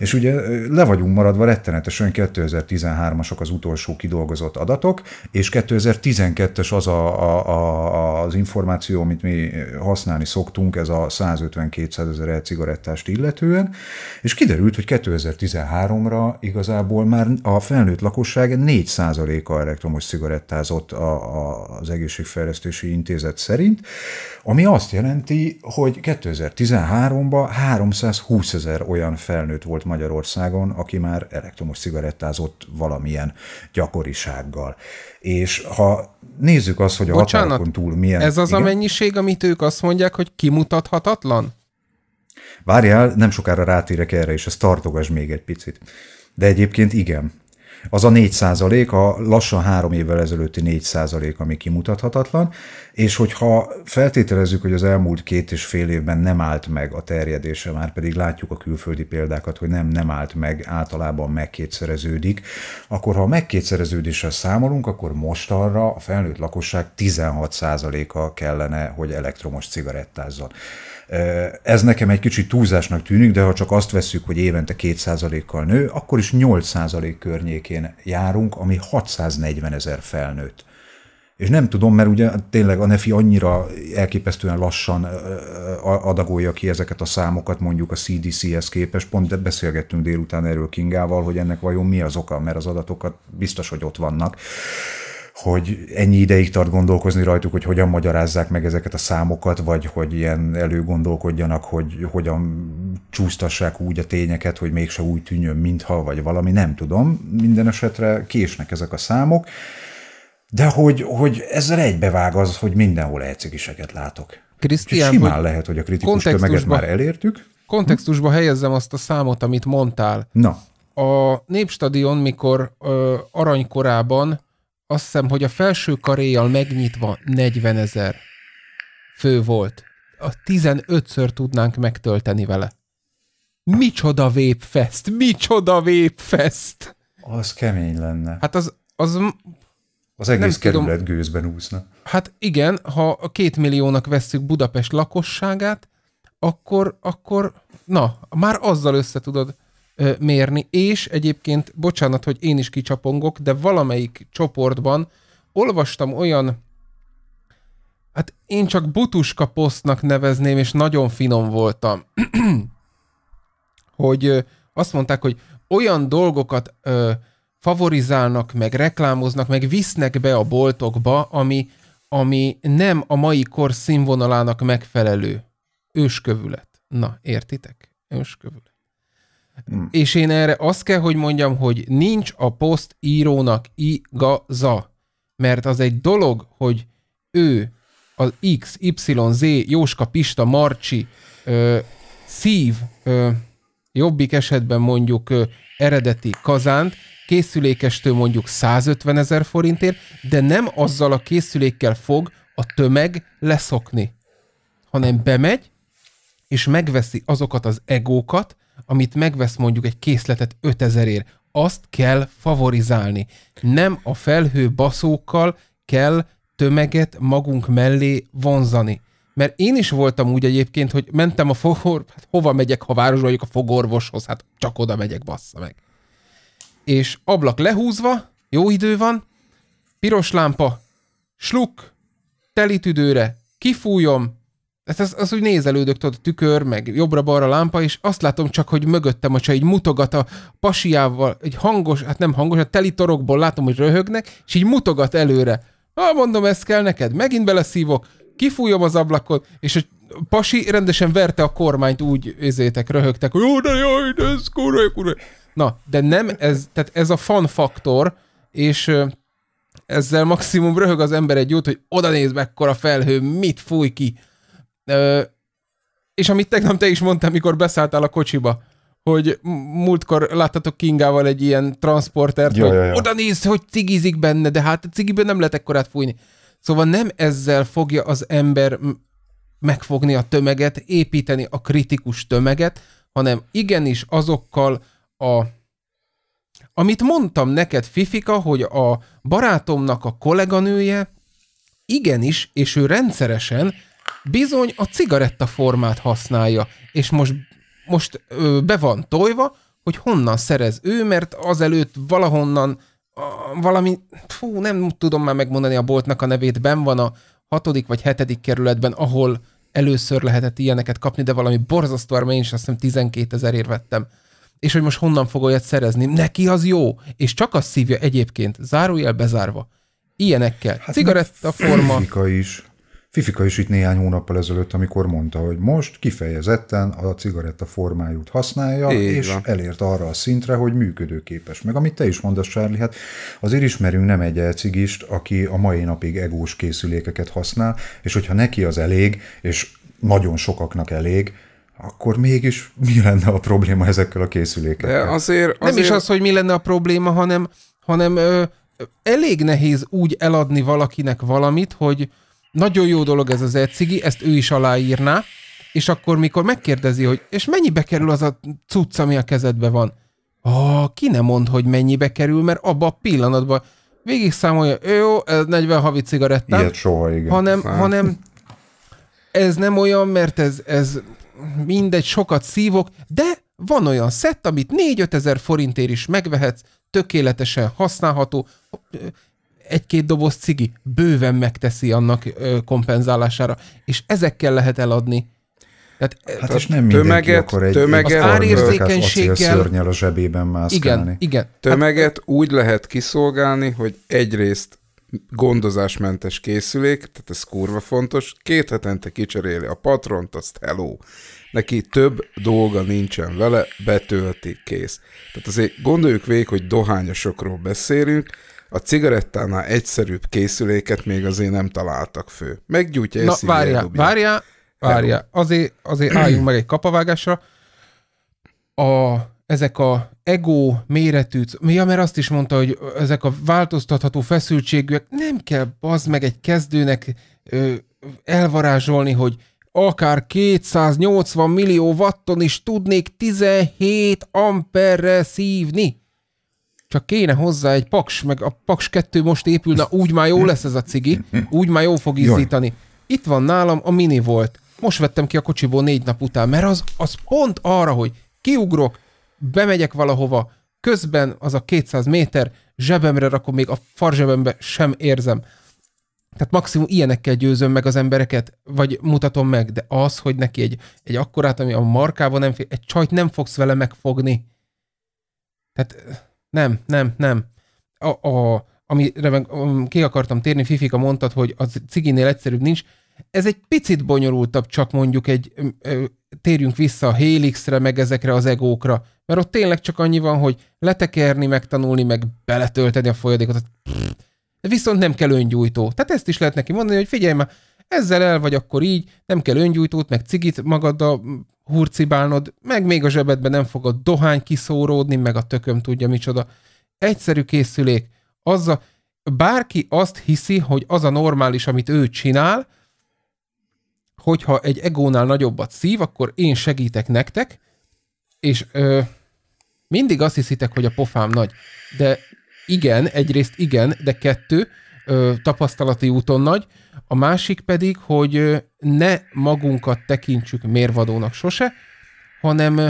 És ugye le vagyunk maradva rettenetesen 2013-asok az utolsó kidolgozott adatok, és 2012-es az a, a, a, az információ, amit mi használni szoktunk, ez a 150-200 ezer cigarettást illetően, és kiderült, hogy 2013-ra igazából már a felnőtt lakosság 4%-a elektromos cigarettázott a, a, az egészségfejlesztési intézet szerint, ami azt jelenti, hogy 2013-ban 320 ezer olyan felnőtt volt Magyarországon, aki már elektromos cigarettázott valamilyen gyakorisággal. És ha nézzük azt, hogy a Bocsánat, határokon túl milyen... ez az igen? a mennyiség, amit ők azt mondják, hogy kimutathatatlan? Várjál, nem sokára rátérek erre, és ezt tartogass még egy picit. De egyébként igen, az a 4 százalék, a lassan három évvel ezelőtti 4 százalék, ami kimutathatatlan, és hogyha feltételezzük, hogy az elmúlt két és fél évben nem állt meg a terjedése, már pedig látjuk a külföldi példákat, hogy nem, nem állt meg, általában megkétszereződik, akkor ha a megkétszereződéssel számolunk, akkor mostanra a felnőtt lakosság 16 százaléka kellene, hogy elektromos cigarettázzon. Ez nekem egy kicsit túlzásnak tűnik, de ha csak azt vesszük, hogy évente 2%-kal nő, akkor is 8% környékén járunk, ami 640 ezer felnőtt. És nem tudom, mert ugye tényleg a NEFI annyira elképesztően lassan adagolja ki ezeket a számokat mondjuk a CDC-hez képest, pont beszélgettünk délután erről Kingával, hogy ennek vajon mi az oka, mert az adatokat biztos, hogy ott vannak hogy ennyi ideig tart gondolkozni rajtuk, hogy hogyan magyarázzák meg ezeket a számokat, vagy hogy ilyen előgondolkodjanak, hogy hogyan csúsztassák úgy a tényeket, hogy mégse úgy tűnjön, mintha, vagy valami, nem tudom. Minden esetre késnek ezek a számok, de hogy, hogy ezzel egybevág az, hogy mindenhol ecégiseket látok. Krisztián, simán lehet, hogy a kritikus tömeget már elértük. Kontextusba hm? helyezzem azt a számot, amit mondtál. Na. A Népstadion, mikor ö, aranykorában azt hiszem, hogy a felső karéjjal megnyitva 40 ezer fő volt. A 15-ször tudnánk megtölteni vele. Micsoda vépfest! Micsoda vépfest! Az kemény lenne. Hát az... Az, az egész nem kerület tudom, gőzben úszna. Hát igen, ha a két milliónak vesszük Budapest lakosságát, akkor, akkor, na, már azzal össze tudod mérni, és egyébként, bocsánat, hogy én is kicsapongok, de valamelyik csoportban olvastam olyan, hát én csak butuska posztnak nevezném, és nagyon finom voltam, hogy azt mondták, hogy olyan dolgokat ö, favorizálnak, meg reklámoznak, meg visznek be a boltokba, ami, ami nem a mai kor színvonalának megfelelő. Őskövület. Na, értitek? Őskövület. Hmm. És én erre azt kell, hogy mondjam, hogy nincs a poszt írónak igaza. Mert az egy dolog, hogy ő az X, Y, Z, Jóska, Pista, Marcsi, ö, szív, ö, jobbik esetben mondjuk ö, eredeti kazánt, készülékestől mondjuk 150 ezer forintért, de nem azzal a készülékkel fog a tömeg leszokni, hanem bemegy, és megveszi azokat az egókat, amit megvesz mondjuk egy készletet 5000 ér, azt kell favorizálni. Nem a felhő baszókkal kell tömeget magunk mellé vonzani. Mert én is voltam úgy egyébként, hogy mentem a fogor, hát hova megyek, ha városba vagyok a fogorvoshoz, hát csak oda megyek, bassza meg. És ablak lehúzva, jó idő van, piros lámpa, sluk, telítüdőre, kifújom, Hát Ezt az, az úgy nézelődök, tudod, a tükör, meg jobbra-balra lámpa, és azt látom csak, hogy mögöttem hogyha így mutogat a pasiával, egy hangos, hát nem hangos, a teli torokból látom, hogy röhögnek, és így mutogat előre. Ha mondom, ez kell neked, megint beleszívok, kifújom az ablakot, és a pasi rendesen verte a kormányt, úgy ézétek, röhögtek, hogy jó, de jó, de ez kurva, kurva. Na, de nem, ez, tehát ez a fan faktor, és ezzel maximum röhög az ember egy út, hogy oda néz mekkora felhő, mit fúj ki és amit tegnap te is mondtál, mikor beszálltál a kocsiba, hogy múltkor láttatok Kingával egy ilyen transportert, ja, hogy ja, ja. oda néz, hogy cigizik benne, de hát a cigiben nem lehet ekkorát fújni. Szóval nem ezzel fogja az ember megfogni a tömeget, építeni a kritikus tömeget, hanem igenis azokkal a... Amit mondtam neked, Fifika, hogy a barátomnak a kolléganője igenis, és ő rendszeresen bizony a cigaretta formát használja, és most, most ö, be van tojva, hogy honnan szerez ő, mert azelőtt valahonnan a, valami, fú, nem tudom már megmondani a boltnak a nevét, ben van a hatodik vagy hetedik kerületben, ahol először lehetett ilyeneket kapni, de valami borzasztó arra, én is azt hiszem 12 ezerért vettem. És hogy most honnan fog olyat szerezni, neki az jó, és csak a szívja egyébként, zárójel bezárva, ilyenekkel, hát cigarettaforma. forma, is. Fifika is itt néhány hónappal ezelőtt, amikor mondta, hogy most kifejezetten a cigaretta formájút használja, Így és van. elért arra a szintre, hogy működőképes. Meg amit te is mondasz, Charlie, hát azért ismerünk nem egy elcigist, aki a mai napig egós készülékeket használ, és hogyha neki az elég, és nagyon sokaknak elég, akkor mégis mi lenne a probléma ezekkel a készülékekkel? De azért, azért... Nem is az, hogy mi lenne a probléma, hanem, hanem ö, elég nehéz úgy eladni valakinek valamit, hogy, nagyon jó dolog ez az ecigi, ezt ő is aláírná, és akkor mikor megkérdezi, hogy és mennyibe kerül az a cucc, ami a kezedbe van? Ó, ki nem mond, hogy mennyibe kerül, mert abba a pillanatban végig számolja, jó, ez 40 havi cigarettám. Ilyet soha, igen. Hanem, hát. hanem ez nem olyan, mert ez, ez mindegy, sokat szívok, de van olyan szett, amit 4-5 ezer forintért is megvehetsz, tökéletesen használható, egy-két doboz cigi bőven megteszi annak kompenzálására, és ezekkel lehet eladni. Tehát, hát és nem tömeget, akkor egy, tömeget, az árérzékenységgel, a zsebében mászkálni. Igen, igen. Tömeget hát, úgy lehet kiszolgálni, hogy egyrészt gondozásmentes készülék, tehát ez kurva fontos, két hetente kicseréli a patront, azt hello. Neki több dolga nincsen vele, betölti, kész. Tehát azért gondoljuk végig, hogy dohányosokról beszélünk, a cigarettánál egyszerűbb készüléket még azért nem találtak fő. Meggyújtja Na, várjál, várja, várja. várjál. Azért, azért álljunk meg egy kapavágásra. A, ezek a ego méretű, ja, mert azt is mondta, hogy ezek a változtatható feszültségűek, nem kell az meg egy kezdőnek ö, elvarázsolni, hogy akár 280 millió watton is tudnék 17 amperre szívni csak kéne hozzá egy paks, meg a paks 2 most épül, na úgy már jó lesz ez a cigi, úgy már jó fog izzítani. Itt van nálam a mini volt. Most vettem ki a kocsiból négy nap után, mert az, az pont arra, hogy kiugrok, bemegyek valahova, közben az a 200 méter, zsebemre rakom, még a farzsebembe sem érzem. Tehát maximum ilyenekkel győzöm meg az embereket, vagy mutatom meg, de az, hogy neki egy, egy akkorát, ami a markában nem fél, egy csajt nem fogsz vele megfogni. Tehát nem, nem, nem. A, a, amire um, ki akartam térni, Fifika mondtad, hogy a ciginél egyszerűbb nincs. Ez egy picit bonyolultabb, csak mondjuk egy, térjünk vissza a Helixre, meg ezekre az egókra, mert ott tényleg csak annyi van, hogy letekerni, megtanulni, meg beletölteni a folyadékot. Pff, viszont nem kell öngyújtó. Tehát ezt is lehet neki mondani, hogy figyelj már, ezzel el vagy akkor így, nem kell öngyújtót, meg cigit a hurcibálnod, meg még a zsebedben nem fogod dohány kiszóródni, meg a tököm tudja micsoda. Egyszerű készülék. a bárki azt hiszi, hogy az a normális, amit ő csinál, hogyha egy egónál nagyobbat szív, akkor én segítek nektek, és ö, mindig azt hiszitek, hogy a pofám nagy. De igen, egyrészt igen, de kettő, ö, tapasztalati úton nagy, a másik pedig, hogy ö, ne magunkat tekintsük mérvadónak sose, hanem ö,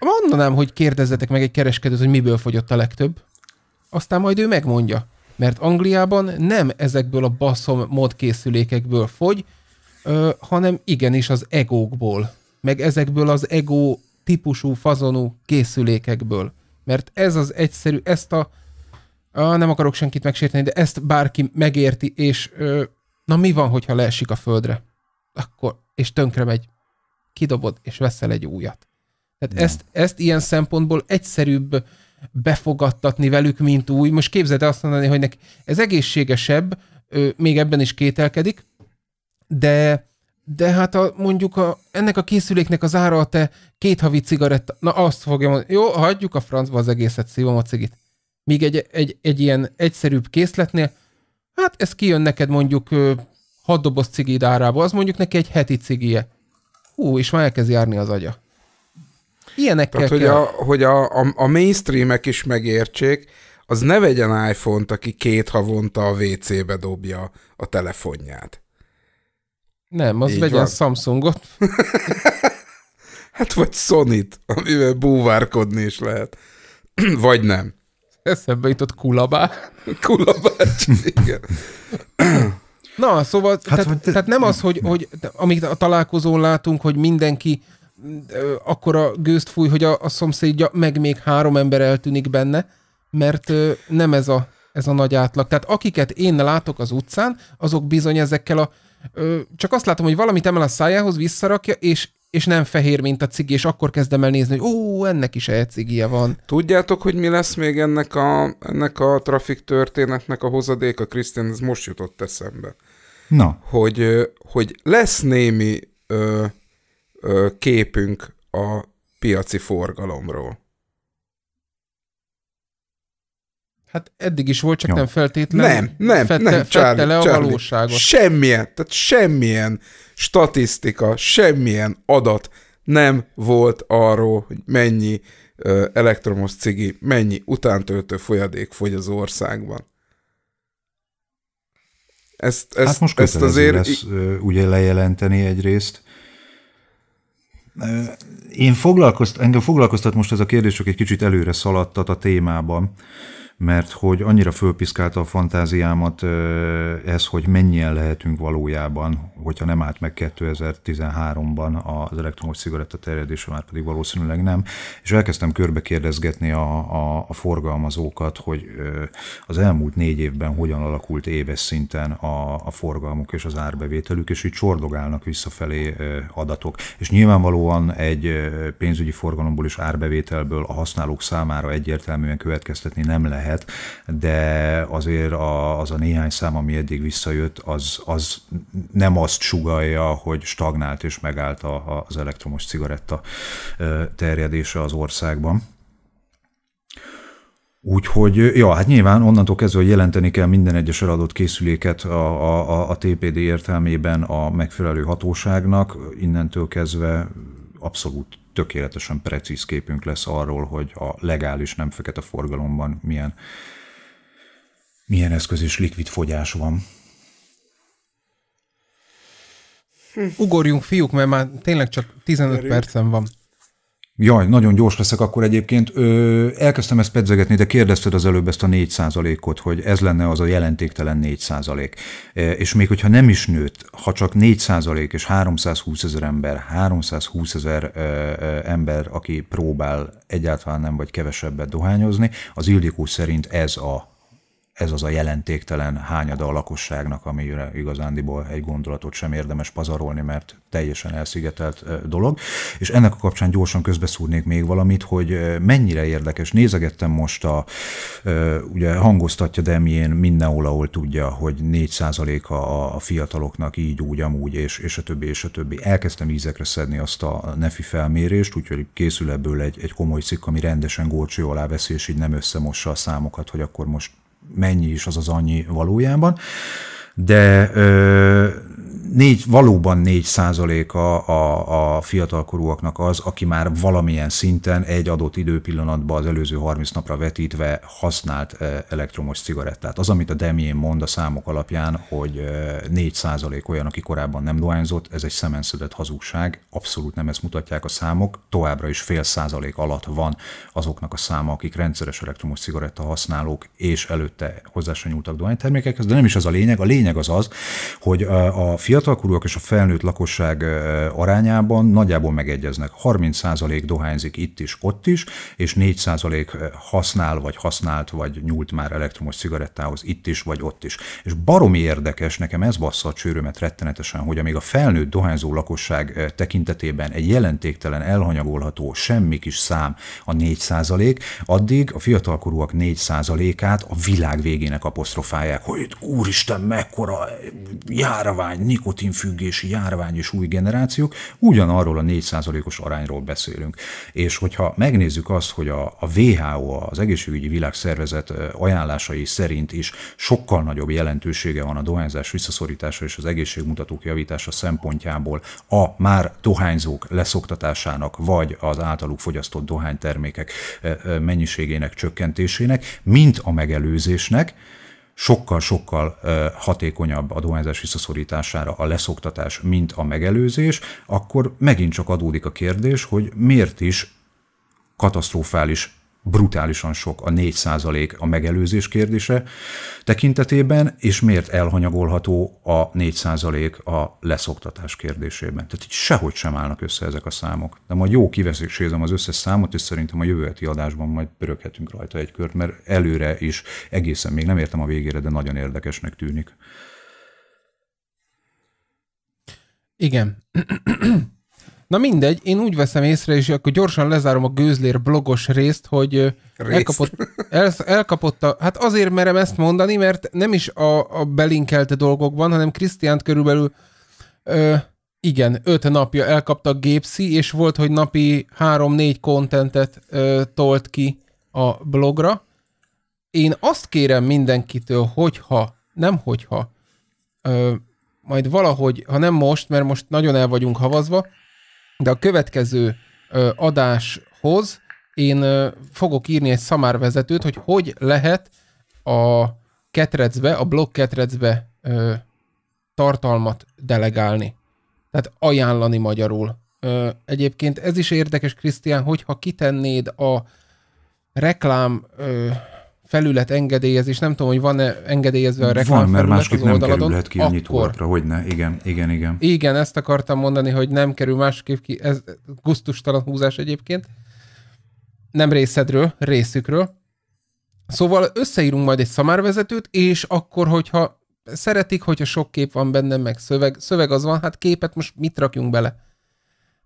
mondanám, hogy kérdezzetek meg egy kereskedőt, hogy miből fogyott a legtöbb, aztán majd ő megmondja. Mert Angliában nem ezekből a baszom modkészülékekből fogy, ö, hanem igenis az egókból, meg ezekből az ego típusú, fazonú készülékekből. Mert ez az egyszerű, ezt a nem akarok senkit megsérteni, de ezt bárki megérti, és na mi van, hogyha leesik a földre? Akkor, és tönkre megy. Kidobod, és veszel egy újat. Tehát ezt, ezt ilyen szempontból egyszerűbb befogadtatni velük, mint új. Most képzeld el azt mondani, hogy neki ez egészségesebb, ő még ebben is kételkedik, de de hát a, mondjuk a, ennek a készüléknek az ára a te két havi cigaretta, na azt fogja mondani, jó, hagyjuk a francba az egészet, szívom a cigit. Míg egy, egy, egy ilyen egyszerűbb készletnél, hát ez kijön neked mondjuk hat doboz cigid árába, az mondjuk neki egy heti cigije. Hú, és már elkezd járni az agya. Ilyenekkel Tehát, hogy kell. hogy, a, hogy a, a, a mainstreamek is megértsék, az ne vegyen iPhone-t, aki két havonta a WC-be dobja a telefonját. Nem, az Így vegyen van. Samsungot. hát vagy Sony-t, amivel búvárkodni is lehet. vagy nem eszembe jutott kulabá. Kulabács, igen. Na, szóval, hát, tehát, vagy... tehát nem az, hogy, hogy amíg a találkozón látunk, hogy mindenki akkor a gőzt fúj, hogy a, a szomszédja, meg még három ember eltűnik benne, mert ö, nem ez a, ez a nagy átlag. Tehát akiket én látok az utcán, azok bizony ezekkel a... Ö, csak azt látom, hogy valamit emel a szájához, visszarakja, és és nem fehér, mint a cigi, és akkor kezdem el nézni, hogy ó, ennek is egy cigije van. Tudjátok, hogy mi lesz még ennek a, ennek a trafik történetnek a hozadéka, Krisztián, ez most jutott eszembe. Na. Hogy, hogy lesz némi ö, ö, képünk a piaci forgalomról. Hát eddig is volt, csak Jó. nem feltétlenül. Nem, nem, fette, nem, Charlie, fette le a Charlie, valóságot. Semmilyen, tehát semmilyen statisztika, semmilyen adat nem volt arról, hogy mennyi elektromos cigi, mennyi utántöltő folyadék fogy az országban. Ezt, hát ezt, hát most ezt azért... lesz ugye lejelenteni egyrészt. Én foglalkozt, engem foglalkoztat most ez a kérdés, csak egy kicsit előre szaladtat a témában, mert hogy annyira fölpiszkálta a fantáziámat ez, hogy mennyien lehetünk valójában, hogyha nem állt meg 2013-ban az elektromos cigaretta terjedése, már pedig valószínűleg nem, és elkezdtem körbe kérdezgetni a, a, a forgalmazókat, hogy az elmúlt négy évben hogyan alakult éves szinten a, a forgalmuk és az árbevételük, és így csordogálnak visszafelé adatok. És nyilvánvalóan egy pénzügyi forgalomból és árbevételből a használók számára egyértelműen következtetni nem lehet, lehet, de azért a, az a néhány szám, ami eddig visszajött, az, az nem azt sugalja, hogy stagnált és megállt a, az elektromos cigaretta terjedése az országban. Úgyhogy, ja, hát nyilván onnantól kezdve, hogy jelenteni kell minden egyes eladott készüléket a, a, a TPD értelmében a megfelelő hatóságnak, innentől kezdve abszolút tökéletesen precíz képünk lesz arról, hogy a legális, nem fekete forgalomban milyen, milyen eszköz és likvid fogyás van. Hm. Ugorjunk, fiúk, mert már tényleg csak 15 percen van. Jaj, nagyon gyors leszek akkor egyébként. Ö, elkezdtem ezt pedzegetni, de kérdezted az előbb ezt a 4%-ot, hogy ez lenne az a jelentéktelen 4%. E, és még hogyha nem is nőtt, ha csak 4% és 320 ezer ember, 320 ezer e, e, ember, aki próbál egyáltalán nem vagy kevesebbet dohányozni, az Ildikó szerint ez a ez az a jelentéktelen hányada a lakosságnak, amire igazándiból egy gondolatot sem érdemes pazarolni, mert teljesen elszigetelt dolog. És ennek a kapcsán gyorsan közbeszúrnék még valamit, hogy mennyire érdekes. Nézegettem most a, ugye hangoztatja demién, mindenhol, ahol tudja, hogy 4%-a a fiataloknak így, úgy, amúgy, és, és a többi, és a többi. Elkezdtem ízekre szedni azt a nefi felmérést, úgyhogy készül ebből egy, egy komoly cikk, ami rendesen górcső alá veszi, és így nem összemossa a számokat, hogy akkor most mennyi is az az annyi valójában, de ö, négy, valóban 4 százaléka a, a fiatalkorúaknak az, aki már valamilyen szinten egy adott időpillanatban az előző 30 napra vetítve használt e, elektromos cigarettát. Az, amit a demién mond a számok alapján, hogy 4 e, százalék olyan, aki korábban nem dohányzott, ez egy szemenszedett hazugság, abszolút nem ezt mutatják a számok, továbbra is fél százalék alatt van azoknak a száma, akik rendszeres elektromos cigaretta használók, és előtte hozzásanyúltak dohánytermékekhez, de nem is az a lényeg, a lényeg az az, hogy e, a fiatal fiatalkorúak és a felnőtt lakosság arányában nagyjából megegyeznek. 30% dohányzik itt is, ott is, és 4% használ, vagy használt, vagy nyúlt már elektromos cigarettához itt is, vagy ott is. És baromi érdekes, nekem ez bassza a csőrömet rettenetesen, hogy amíg a felnőtt dohányzó lakosság tekintetében egy jelentéktelen, elhanyagolható, semmi kis szám a 4%, addig a fiatalkorúak 4%-át a világ végének apostrofálják, hogy úristen, mekkora járvány, Nikó függési járvány és új generációk, ugyanarról a 4%-os arányról beszélünk. És hogyha megnézzük azt, hogy a, a WHO, az Egészségügyi Világszervezet ajánlásai szerint is sokkal nagyobb jelentősége van a dohányzás visszaszorítása és az egészségmutatók javítása szempontjából a már dohányzók leszoktatásának, vagy az általuk fogyasztott dohánytermékek mennyiségének csökkentésének, mint a megelőzésnek, sokkal-sokkal hatékonyabb adóhányzás visszaszorítására a leszoktatás, mint a megelőzés, akkor megint csak adódik a kérdés, hogy miért is katasztrofális brutálisan sok a 4 a megelőzés kérdése tekintetében, és miért elhanyagolható a 4 a leszoktatás kérdésében. Tehát itt sehogy sem állnak össze ezek a számok. De majd jó kiveszésézem az összes számot, és szerintem a jövő heti adásban majd pöröghetünk rajta egy kört, mert előre is egészen még nem értem a végére, de nagyon érdekesnek tűnik. Igen. Na mindegy, én úgy veszem észre, és akkor gyorsan lezárom a gőzlér blogos részt, hogy részt. Elkapott, el, elkapott a, hát azért merem ezt mondani, mert nem is a, a belinkelt dolgokban, hanem Krisztiánt körülbelül ö, igen, öt napja elkapta a gépszi, és volt, hogy napi három-négy kontentet tolt ki a blogra. Én azt kérem mindenkitől, hogyha, nem hogyha, ö, majd valahogy, ha nem most, mert most nagyon el vagyunk havazva, de a következő ö, adáshoz én ö, fogok írni egy szamárvezetőt, hogy hogy lehet a ketrecbe, a blog ketrecbe ö, tartalmat delegálni. Tehát ajánlani magyarul. Ö, egyébként ez is érdekes, Krisztián, hogyha kitennéd a reklám ö, felület engedélyezés, nem tudom, hogy van-e engedélyezve a reklám Van, mert másképp nem kerülhet ki a nyitóatra, hogy ne. Igen, igen, igen. Igen, ezt akartam mondani, hogy nem kerül másképp ki, ez guztustalan húzás egyébként. Nem részedről, részükről. Szóval összeírunk majd egy szamárvezetőt, és akkor, hogyha szeretik, hogyha sok kép van benne, meg szöveg, szöveg az van, hát képet most mit rakjunk bele?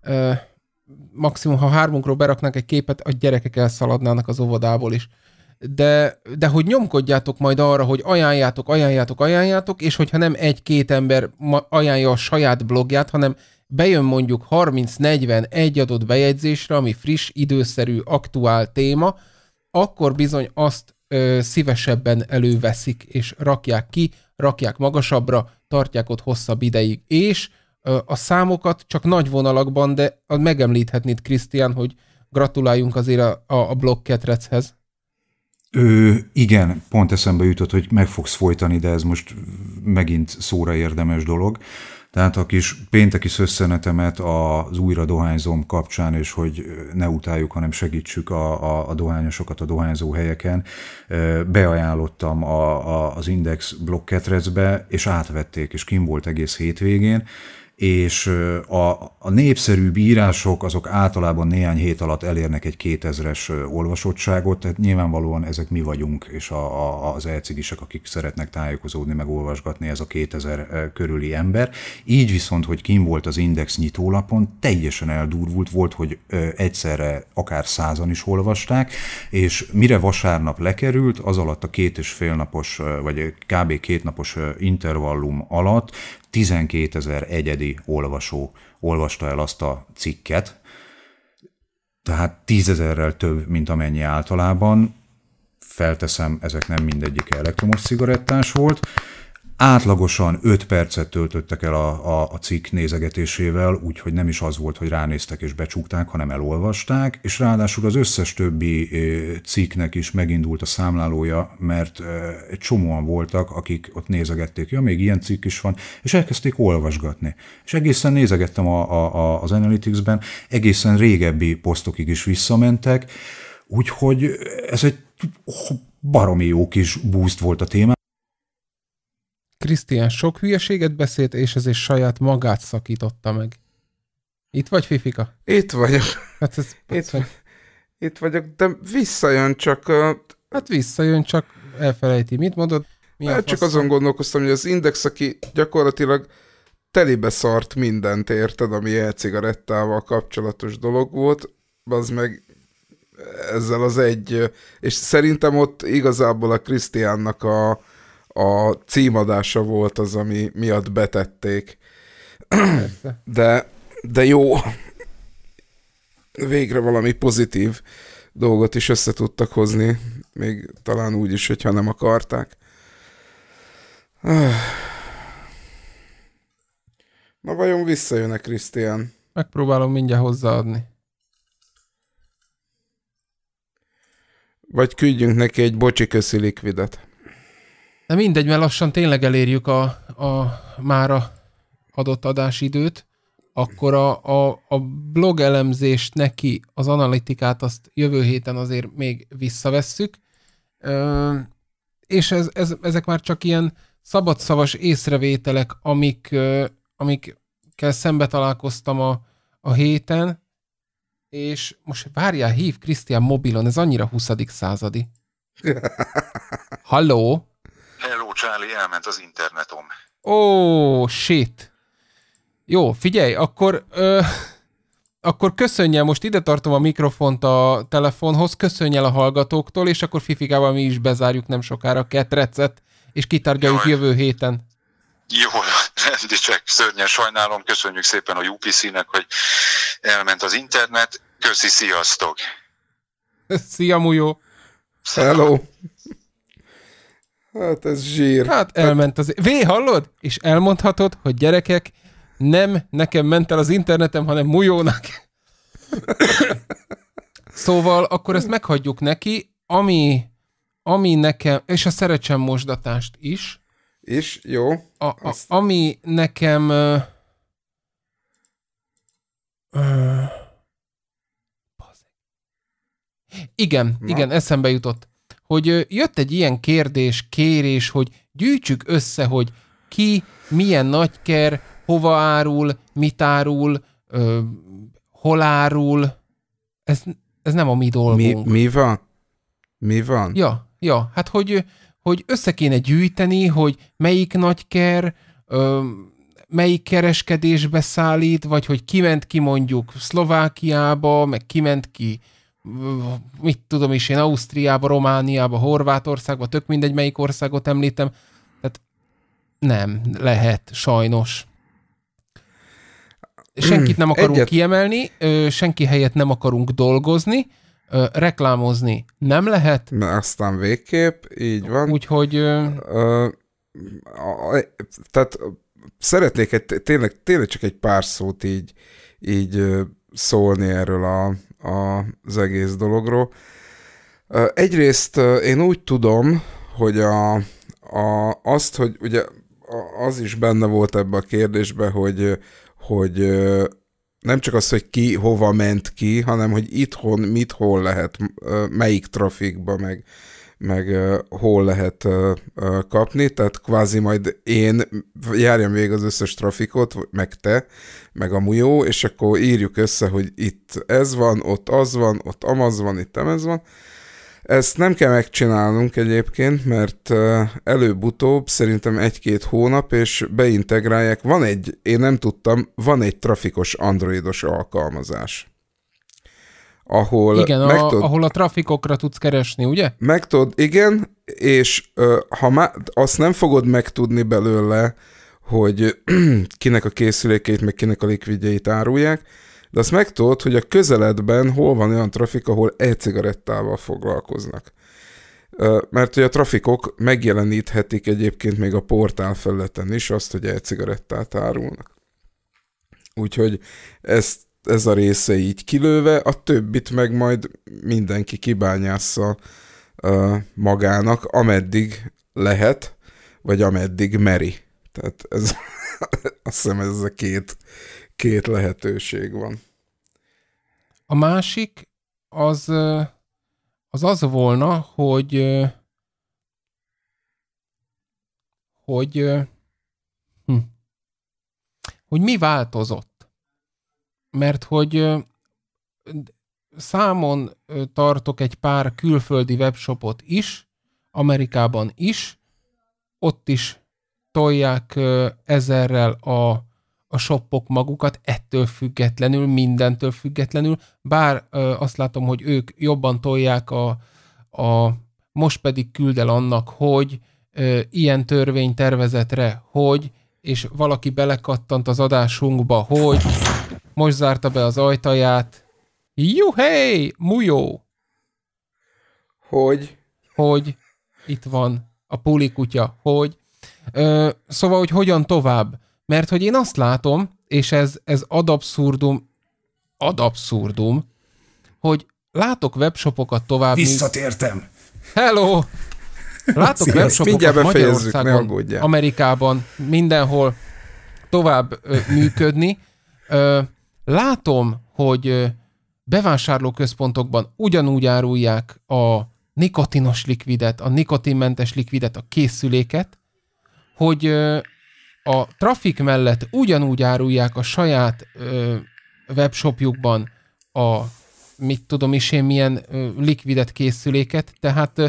Ö, maximum, ha hármunkról beraknak egy képet, a gyerekek elszaladnának az óvodából is de, de hogy nyomkodjátok majd arra, hogy ajánljátok, ajánljátok, ajánljátok, és hogyha nem egy-két ember ajánlja a saját blogját, hanem bejön mondjuk 30-40 egy adott bejegyzésre, ami friss, időszerű, aktuál téma, akkor bizony azt ö, szívesebben előveszik, és rakják ki, rakják magasabbra, tartják ott hosszabb ideig, és ö, a számokat csak nagy vonalakban, de megemlíthetnéd, Krisztián, hogy gratuláljunk azért a, a, a blogketrechez. Ő, igen, pont eszembe jutott, hogy meg fogsz folytani, de ez most megint szóra érdemes dolog. Tehát a kis pénteki szösszenetemet az újra dohányzom kapcsán, és hogy ne utáljuk, hanem segítsük a, a, a dohányosokat a dohányzó helyeken, beajánlottam a, a, az Index blokketrecbe, és átvették, és kim volt egész hétvégén, és a, a népszerű bírások azok általában néhány hét alatt elérnek egy 2000-es olvasottságot, tehát nyilvánvalóan ezek mi vagyunk, és a, a, az elcigisek, akik szeretnek tájékozódni, meg olvasgatni, ez a 2000 körüli ember. Így viszont, hogy kim volt az Index nyitólapon, teljesen eldurvult volt, hogy egyszerre akár százan is olvasták, és mire vasárnap lekerült, az alatt a két és fél napos, vagy kb. két napos intervallum alatt 12 ezer egyedi olvasó olvasta el azt a cikket, tehát tízezerrel több, mint amennyi általában. Felteszem, ezek nem mindegyik elektromos cigarettás volt. Átlagosan 5 percet töltöttek el a, a, a cikk nézegetésével, úgyhogy nem is az volt, hogy ránéztek és becsukták, hanem elolvasták, és ráadásul az összes többi cikknek is megindult a számlálója, mert egy csomóan voltak, akik ott nézegették, ja, még ilyen cikk is van, és elkezdték olvasgatni. És egészen nézegettem a, a, a, az Analytics-ben, egészen régebbi posztokig is visszamentek, úgyhogy ez egy baromi jó kis boost volt a témá. Krisztián sok hülyeséget beszélt, és ezért saját magát szakította meg. Itt vagy, Fifika? Itt vagyok. Hát ez Itt, vagy. Itt vagyok, de visszajön csak... Uh... Hát visszajön, csak elfelejti. Mit mondod? Mi hát csak azon gondolkoztam, hogy az Index, aki gyakorlatilag telibe szart mindent, érted, ami elcigarettával cigarettával kapcsolatos dolog volt, az meg ezzel az egy, és szerintem ott igazából a Krisztiánnak a, a címadása volt az, ami miatt betették. De, de jó, végre valami pozitív dolgot is össze tudtak hozni, még talán úgy is, hogyha nem akarták. Na vajon visszajön-e Krisztián? Megpróbálom mindjárt hozzáadni. Vagy küldjünk neki egy bocsi köszi likvidet. De mindegy, mert lassan tényleg elérjük a, a a adott adásidőt, akkor a, a, a blog elemzést neki, az analitikát azt jövő héten azért még visszavesszük, Ö, és ez, ez, ezek már csak ilyen szabadszavas észrevételek, amik, ö, amikkel szembe találkoztam a, a héten, és most várjál, hív Krisztián mobilon, ez annyira 20. századi. Halló! Hello Charlie, elment az internetom. Ó, oh, shit. Jó, figyelj, akkor... Ö, akkor el, most ide tartom a mikrofont a telefonhoz, köszönjel a hallgatóktól, és akkor Fifikával mi is bezárjuk nem sokára a ketrecet, és kitárgyaljuk jövő héten. Jó, rendítsek, szörnyen sajnálom, köszönjük szépen a UPC-nek, hogy elment az internet. Köszi, sziasztok! Szia, Mujó! Hello! Hát ez zsír. Hát elment az... Vé, hallod? És elmondhatod, hogy gyerekek, nem nekem ment el az internetem, hanem Mujónak. szóval akkor ezt meghagyjuk neki, ami, ami nekem, és a szerecsem mosdatást is. És jó. A, a, azt... Ami nekem... uh, uh, igen, Na. igen, eszembe jutott hogy jött egy ilyen kérdés, kérés, hogy gyűjtsük össze, hogy ki, milyen nagyker, hova árul, mit árul, ö, hol árul. Ez, ez nem a mi dolgunk. Mi, mi van? Mi van? Ja, ja, hát hogy, hogy össze kéne gyűjteni, hogy melyik nagyker, ö, melyik kereskedésbe szállít, vagy hogy kiment ki mondjuk Szlovákiába, meg kiment ki mit tudom is én, Ausztriába, Romániába, Horvátországba, tök mindegy melyik országot említem. Tehát nem lehet, sajnos. Senkit nem akarunk Egyet. kiemelni, senki helyett nem akarunk dolgozni, reklámozni nem lehet. Na, aztán végképp, így van. Úgyhogy... tehát szeretnék egy, tényleg, tényleg csak egy pár szót így, így szólni erről a, az egész dologról. Egyrészt én úgy tudom, hogy a, a, azt, hogy ugye az is benne volt ebbe a kérdésbe, hogy, hogy nem csak az, hogy ki hova ment ki, hanem hogy itthon mit hol lehet, melyik trafikba, meg meg uh, hol lehet uh, uh, kapni, tehát kvázi majd én járjam végig az összes trafikot, meg te, meg a mujó, és akkor írjuk össze, hogy itt ez van, ott az van, ott amaz van, itt ez van. Ezt nem kell megcsinálnunk egyébként, mert előbb-utóbb szerintem egy-két hónap, és beintegrálják. Van egy, én nem tudtam, van egy trafikos androidos alkalmazás ahol... Igen, a, tud, ahol a trafikokra tudsz keresni, ugye? Meg tud, igen, és ö, ha má, azt nem fogod megtudni belőle, hogy kinek a készülékeit, meg kinek a likvidjeit árulják, de azt megtudod, hogy a közeledben hol van olyan trafik, ahol egy cigarettával foglalkoznak. Mert hogy a trafikok megjeleníthetik egyébként még a portál felületen is azt, hogy egy cigarettát árulnak. Úgyhogy ezt ez a része így kilőve, a többit meg majd mindenki kibányásza uh, magának, ameddig lehet, vagy ameddig meri. Tehát ez, azt hiszem ez a két, két lehetőség van. A másik az az, az volna, hogy hogy hm, hogy mi változott mert hogy számon tartok egy pár külföldi webshopot is, Amerikában is, ott is tolják ezerrel a, a shopok magukat, ettől függetlenül, mindentől függetlenül, bár azt látom, hogy ők jobban tolják a, a most pedig küld el annak, hogy ilyen törvény tervezetre hogy és valaki belekattant az adásunkba, hogy most zárta be az ajtaját. Juhé! Mujó! Hogy? Hogy itt van a pulikutya, hogy. Ö, szóval, hogy hogyan tovább? Mert hogy én azt látom, és ez, ez ad abszurdum, ad abszurdum, hogy látok webshopokat tovább. Visszatértem! Mint... Hello! Látok webshopokat Magyarországon, Amerikában, mindenhol tovább ö, működni. Ö, látom, hogy bevásárlóközpontokban ugyanúgy árulják a nikotinos likvidet, a nikotinmentes likvidet, a készüléket, hogy ö, a trafik mellett ugyanúgy árulják a saját ö, webshopjukban a mit tudom is én milyen ö, likvidet készüléket, tehát ö,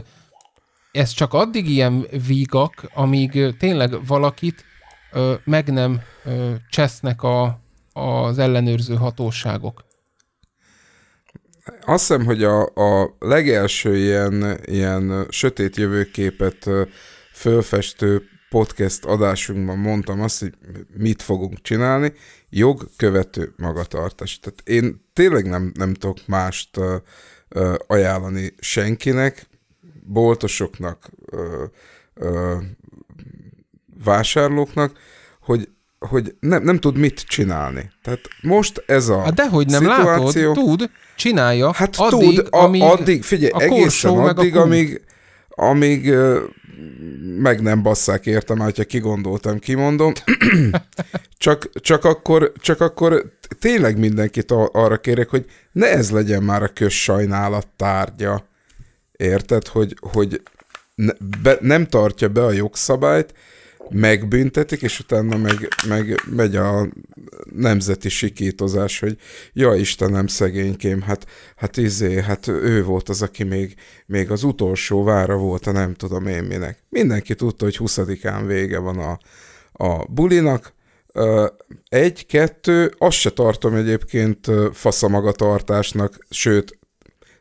ez csak addig ilyen vígak, amíg tényleg valakit ö, meg nem ö, csesznek a, az ellenőrző hatóságok. Azt hiszem, hogy a, a legelső ilyen, ilyen sötét jövőképet fölfestő podcast adásunkban mondtam azt, hogy mit fogunk csinálni, jogkövető magatartás. Tehát én tényleg nem, nem tudok mást ajánlani senkinek, boltosoknak, ö, ö, vásárlóknak, hogy hogy nem, nem tud mit csinálni. Tehát most ez a hát Dehogy nem szituáció, látod, tud, csinálja. Hát addig, tud, a, amíg addig, figyelj, a egészen addig, amíg, amíg meg nem basszák értem, hogyha kigondoltam, kimondom. csak, csak, akkor, csak akkor tényleg mindenkit arra kérek, hogy ne ez legyen már a közsajnálat tárgya. Érted, hogy, hogy ne, be, nem tartja be a jogszabályt, megbüntetik, és utána meg, meg megy a nemzeti sikítozás, hogy ja Istenem szegénykém, hát, hát izé, hát ő volt az, aki még, még az utolsó vára volt a nem tudom én minek. Mindenki tudta, hogy 20-án vége van a, a bulinak, egy, kettő, azt se tartom egyébként fasza sőt,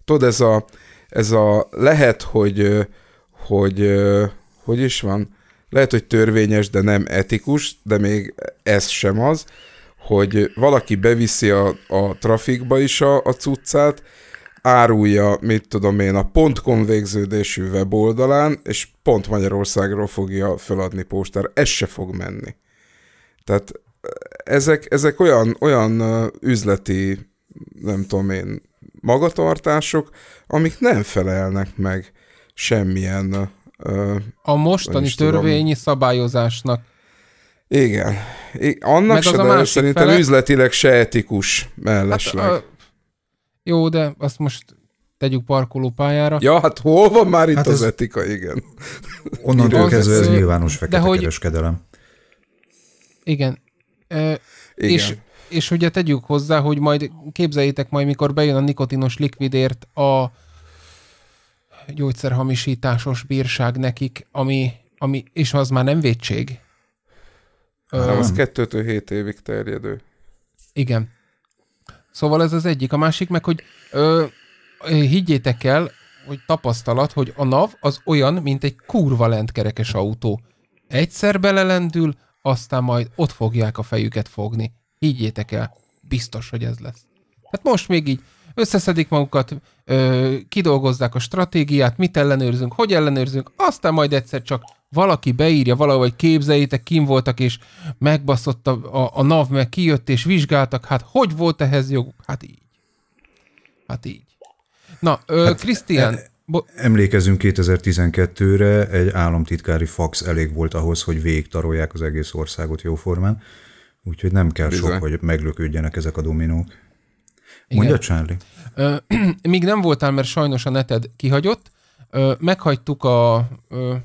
tudod, ez a, ez a lehet, hogy, hogy, hogy is van, lehet, hogy törvényes, de nem etikus, de még ez sem az, hogy valaki beviszi a, a trafikba is a, a cuccát, árulja, mit tudom én, a .com végződésű weboldalán, és pont Magyarországról fogja feladni postára. Ez se fog menni. Tehát ezek, ezek olyan, olyan üzleti, nem tudom én, magatartások, amik nem felelnek meg semmilyen... Ö, a mostani törvényi tudom. szabályozásnak. Igen. Annak meg se, de a szerintem fele... üzletileg se etikus mellesleg. Hát a... Jó, de azt most tegyük parkolópályára. Ja, hát hol van már itt hát az ez... etika, igen. Onnantól kezdve ez nyilvános fekete de hogy... kereskedelem. Igen. Ö, igen. És és ugye tegyük hozzá, hogy majd képzeljétek majd, mikor bejön a nikotinos likvidért a gyógyszerhamisításos bírság nekik, ami, ami és az már nem védség. Nem, hát az kettőtől hét évig terjedő. Igen. Szóval ez az egyik. A másik meg, hogy ö, higgyétek el, hogy tapasztalat, hogy a NAV az olyan, mint egy kurva lentkerekes autó. Egyszer belelendül, aztán majd ott fogják a fejüket fogni. Higgyétek el, biztos, hogy ez lesz. Hát most még így összeszedik magukat, ö, kidolgozzák a stratégiát, mit ellenőrzünk, hogy ellenőrzünk, aztán majd egyszer csak valaki beírja valahogy, hogy képzeljétek, kim voltak, és megbaszott a, a, a NAV, meg kijött, és vizsgáltak, hát hogy volt ehhez joguk? Hát így. Hát így. Na, hát, Krisztián... Hát, emlékezünk 2012-re, egy államtitkári fax elég volt ahhoz, hogy végigtarolják az egész országot jóformán. Úgyhogy nem kell Bizony. sok, hogy meglöködjenek ezek a dominók. Mondja, Csárli. még nem voltál, mert sajnos a neted kihagyott. Ö, meghagytuk a... Ö,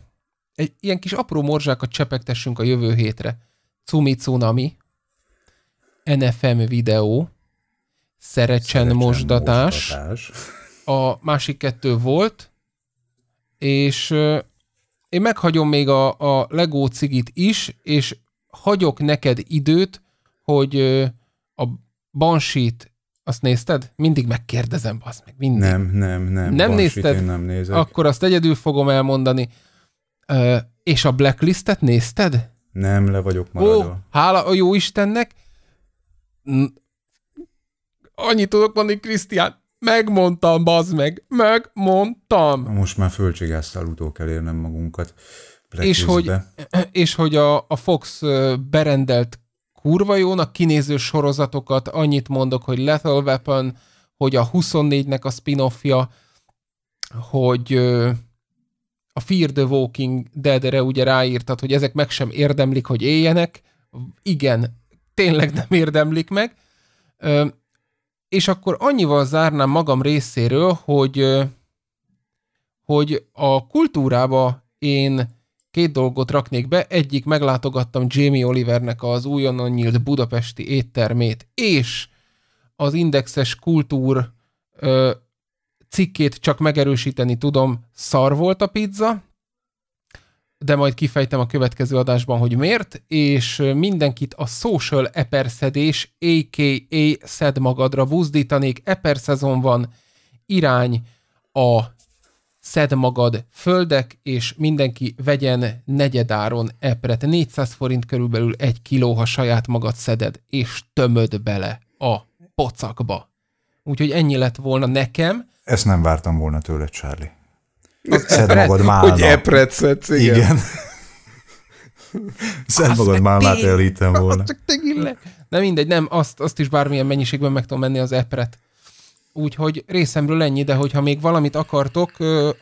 egy, ilyen kis apró morzsákat csepegtessünk a jövő hétre. Cumi Tsunami, NFM videó, Szerecsen, mosdatás. mosdatás. A másik kettő volt, és én meghagyom még a, a Lego cigit is, és hagyok neked időt, hogy a Bansit azt nézted? Mindig megkérdezem, az meg mindig. Nem, nem, nem. Nem nézted? nem nézek. Akkor azt egyedül fogom elmondani. Ö, és a Blacklistet nézted? Nem, le vagyok maradva. Ó, hála a jó Istennek. Annyit tudok mondani, Krisztián, megmondtam, bazd meg, megmondtam. Most már fölcsigáztál, utó kell érnem magunkat és hogy, és hogy a, a Fox berendelt kurva jónak kinéző sorozatokat, annyit mondok, hogy Lethal Weapon, hogy a 24-nek a spin-offja, hogy a Fear the Walking Dead-re ugye ráírtad, hogy ezek meg sem érdemlik, hogy éljenek. Igen, tényleg nem érdemlik meg. És akkor annyival zárnám magam részéről, hogy, hogy a kultúrába én Két dolgot raknék be, egyik meglátogattam Jamie Olivernek az újonnan nyílt budapesti éttermét, és az indexes kultúr ö, cikkét csak megerősíteni tudom, szar volt a pizza, de majd kifejtem a következő adásban, hogy miért, és mindenkit a social eperszedés, a.k.a. szed magadra buzdítanék, eperszezon van, irány a szed magad földek, és mindenki vegyen negyedáron epret. 400 forint körülbelül egy kiló, ha saját magad szeded, és tömöd bele a pocakba. Úgyhogy ennyi lett volna nekem. Ezt nem vártam volna tőled, Charlie. szed magad mála. Hogy epret szedsz, igen. igen. Szedd magad málnát elítem volna. Csak Na mindegy, nem, azt, azt is bármilyen mennyiségben meg tudom menni az epret. Úgyhogy részemről ennyi, de hogyha még valamit akartok,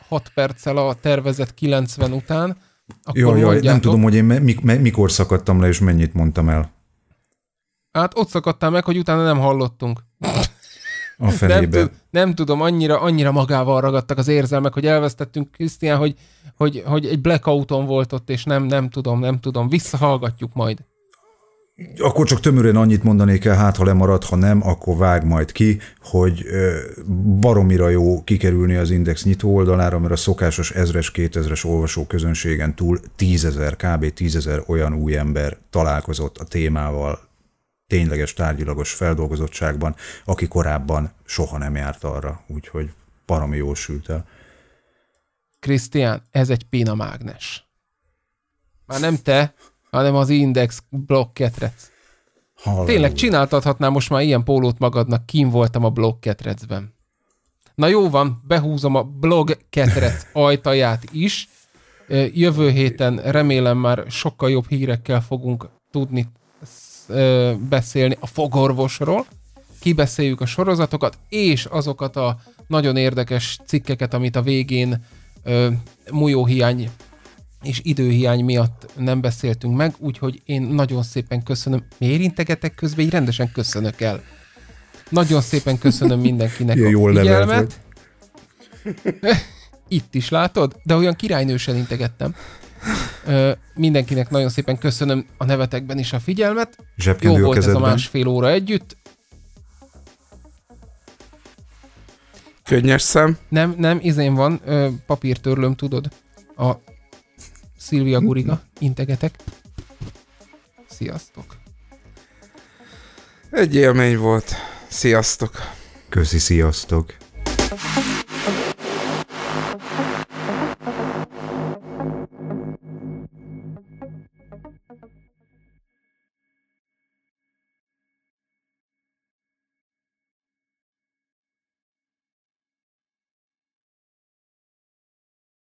6 perccel a tervezett 90 után, akkor jó, jó, nem tudom, hogy én mikor szakadtam le, és mennyit mondtam el. Hát ott szakadtam meg, hogy utána nem hallottunk. A felébe. Nem, nem tudom, annyira, annyira magával ragadtak az érzelmek, hogy elvesztettünk Krisztián, hogy, hogy, hogy egy blackouton volt ott, és nem, nem tudom, nem tudom. Visszahallgatjuk majd akkor csak tömören annyit mondanék el, hát ha lemarad, ha nem, akkor vág majd ki, hogy baromira jó kikerülni az Index nyitó oldalára, mert a szokásos ezres, kétezres olvasó közönségen túl tízezer, kb. tízezer olyan új ember találkozott a témával tényleges tárgyilagos feldolgozottságban, aki korábban soha nem járt arra, úgyhogy baromi jól sült el. Krisztián, ez egy pénamágnes. Már nem te, hanem az index blokketrec. ketrec. Hallelujah. Tényleg csináltathatnám most már ilyen pólót magadnak, kim voltam a blokketrecben. Na jó van, behúzom a blogketrec ajtaját is. Jövő héten remélem már sokkal jobb hírekkel fogunk tudni beszélni a fogorvosról. Kibeszéljük a sorozatokat, és azokat a nagyon érdekes cikkeket, amit a végén hiány és időhiány miatt nem beszéltünk meg, úgyhogy én nagyon szépen köszönöm. Miért integetek közben? Így rendesen köszönök el. Nagyon szépen köszönöm mindenkinek a jól figyelmet. Itt is látod, de olyan királynősen integettem. mindenkinek nagyon szépen köszönöm a nevetekben is a figyelmet. Zsebkendő Jó volt a ez a másfél óra együtt. Könnyes szem. Nem, nem, izén van, papírtörlöm, tudod. A Szilvia hm. Guriga, integetek. Sziasztok. Egy élmény volt. Sziasztok. Köszi, sziasztok.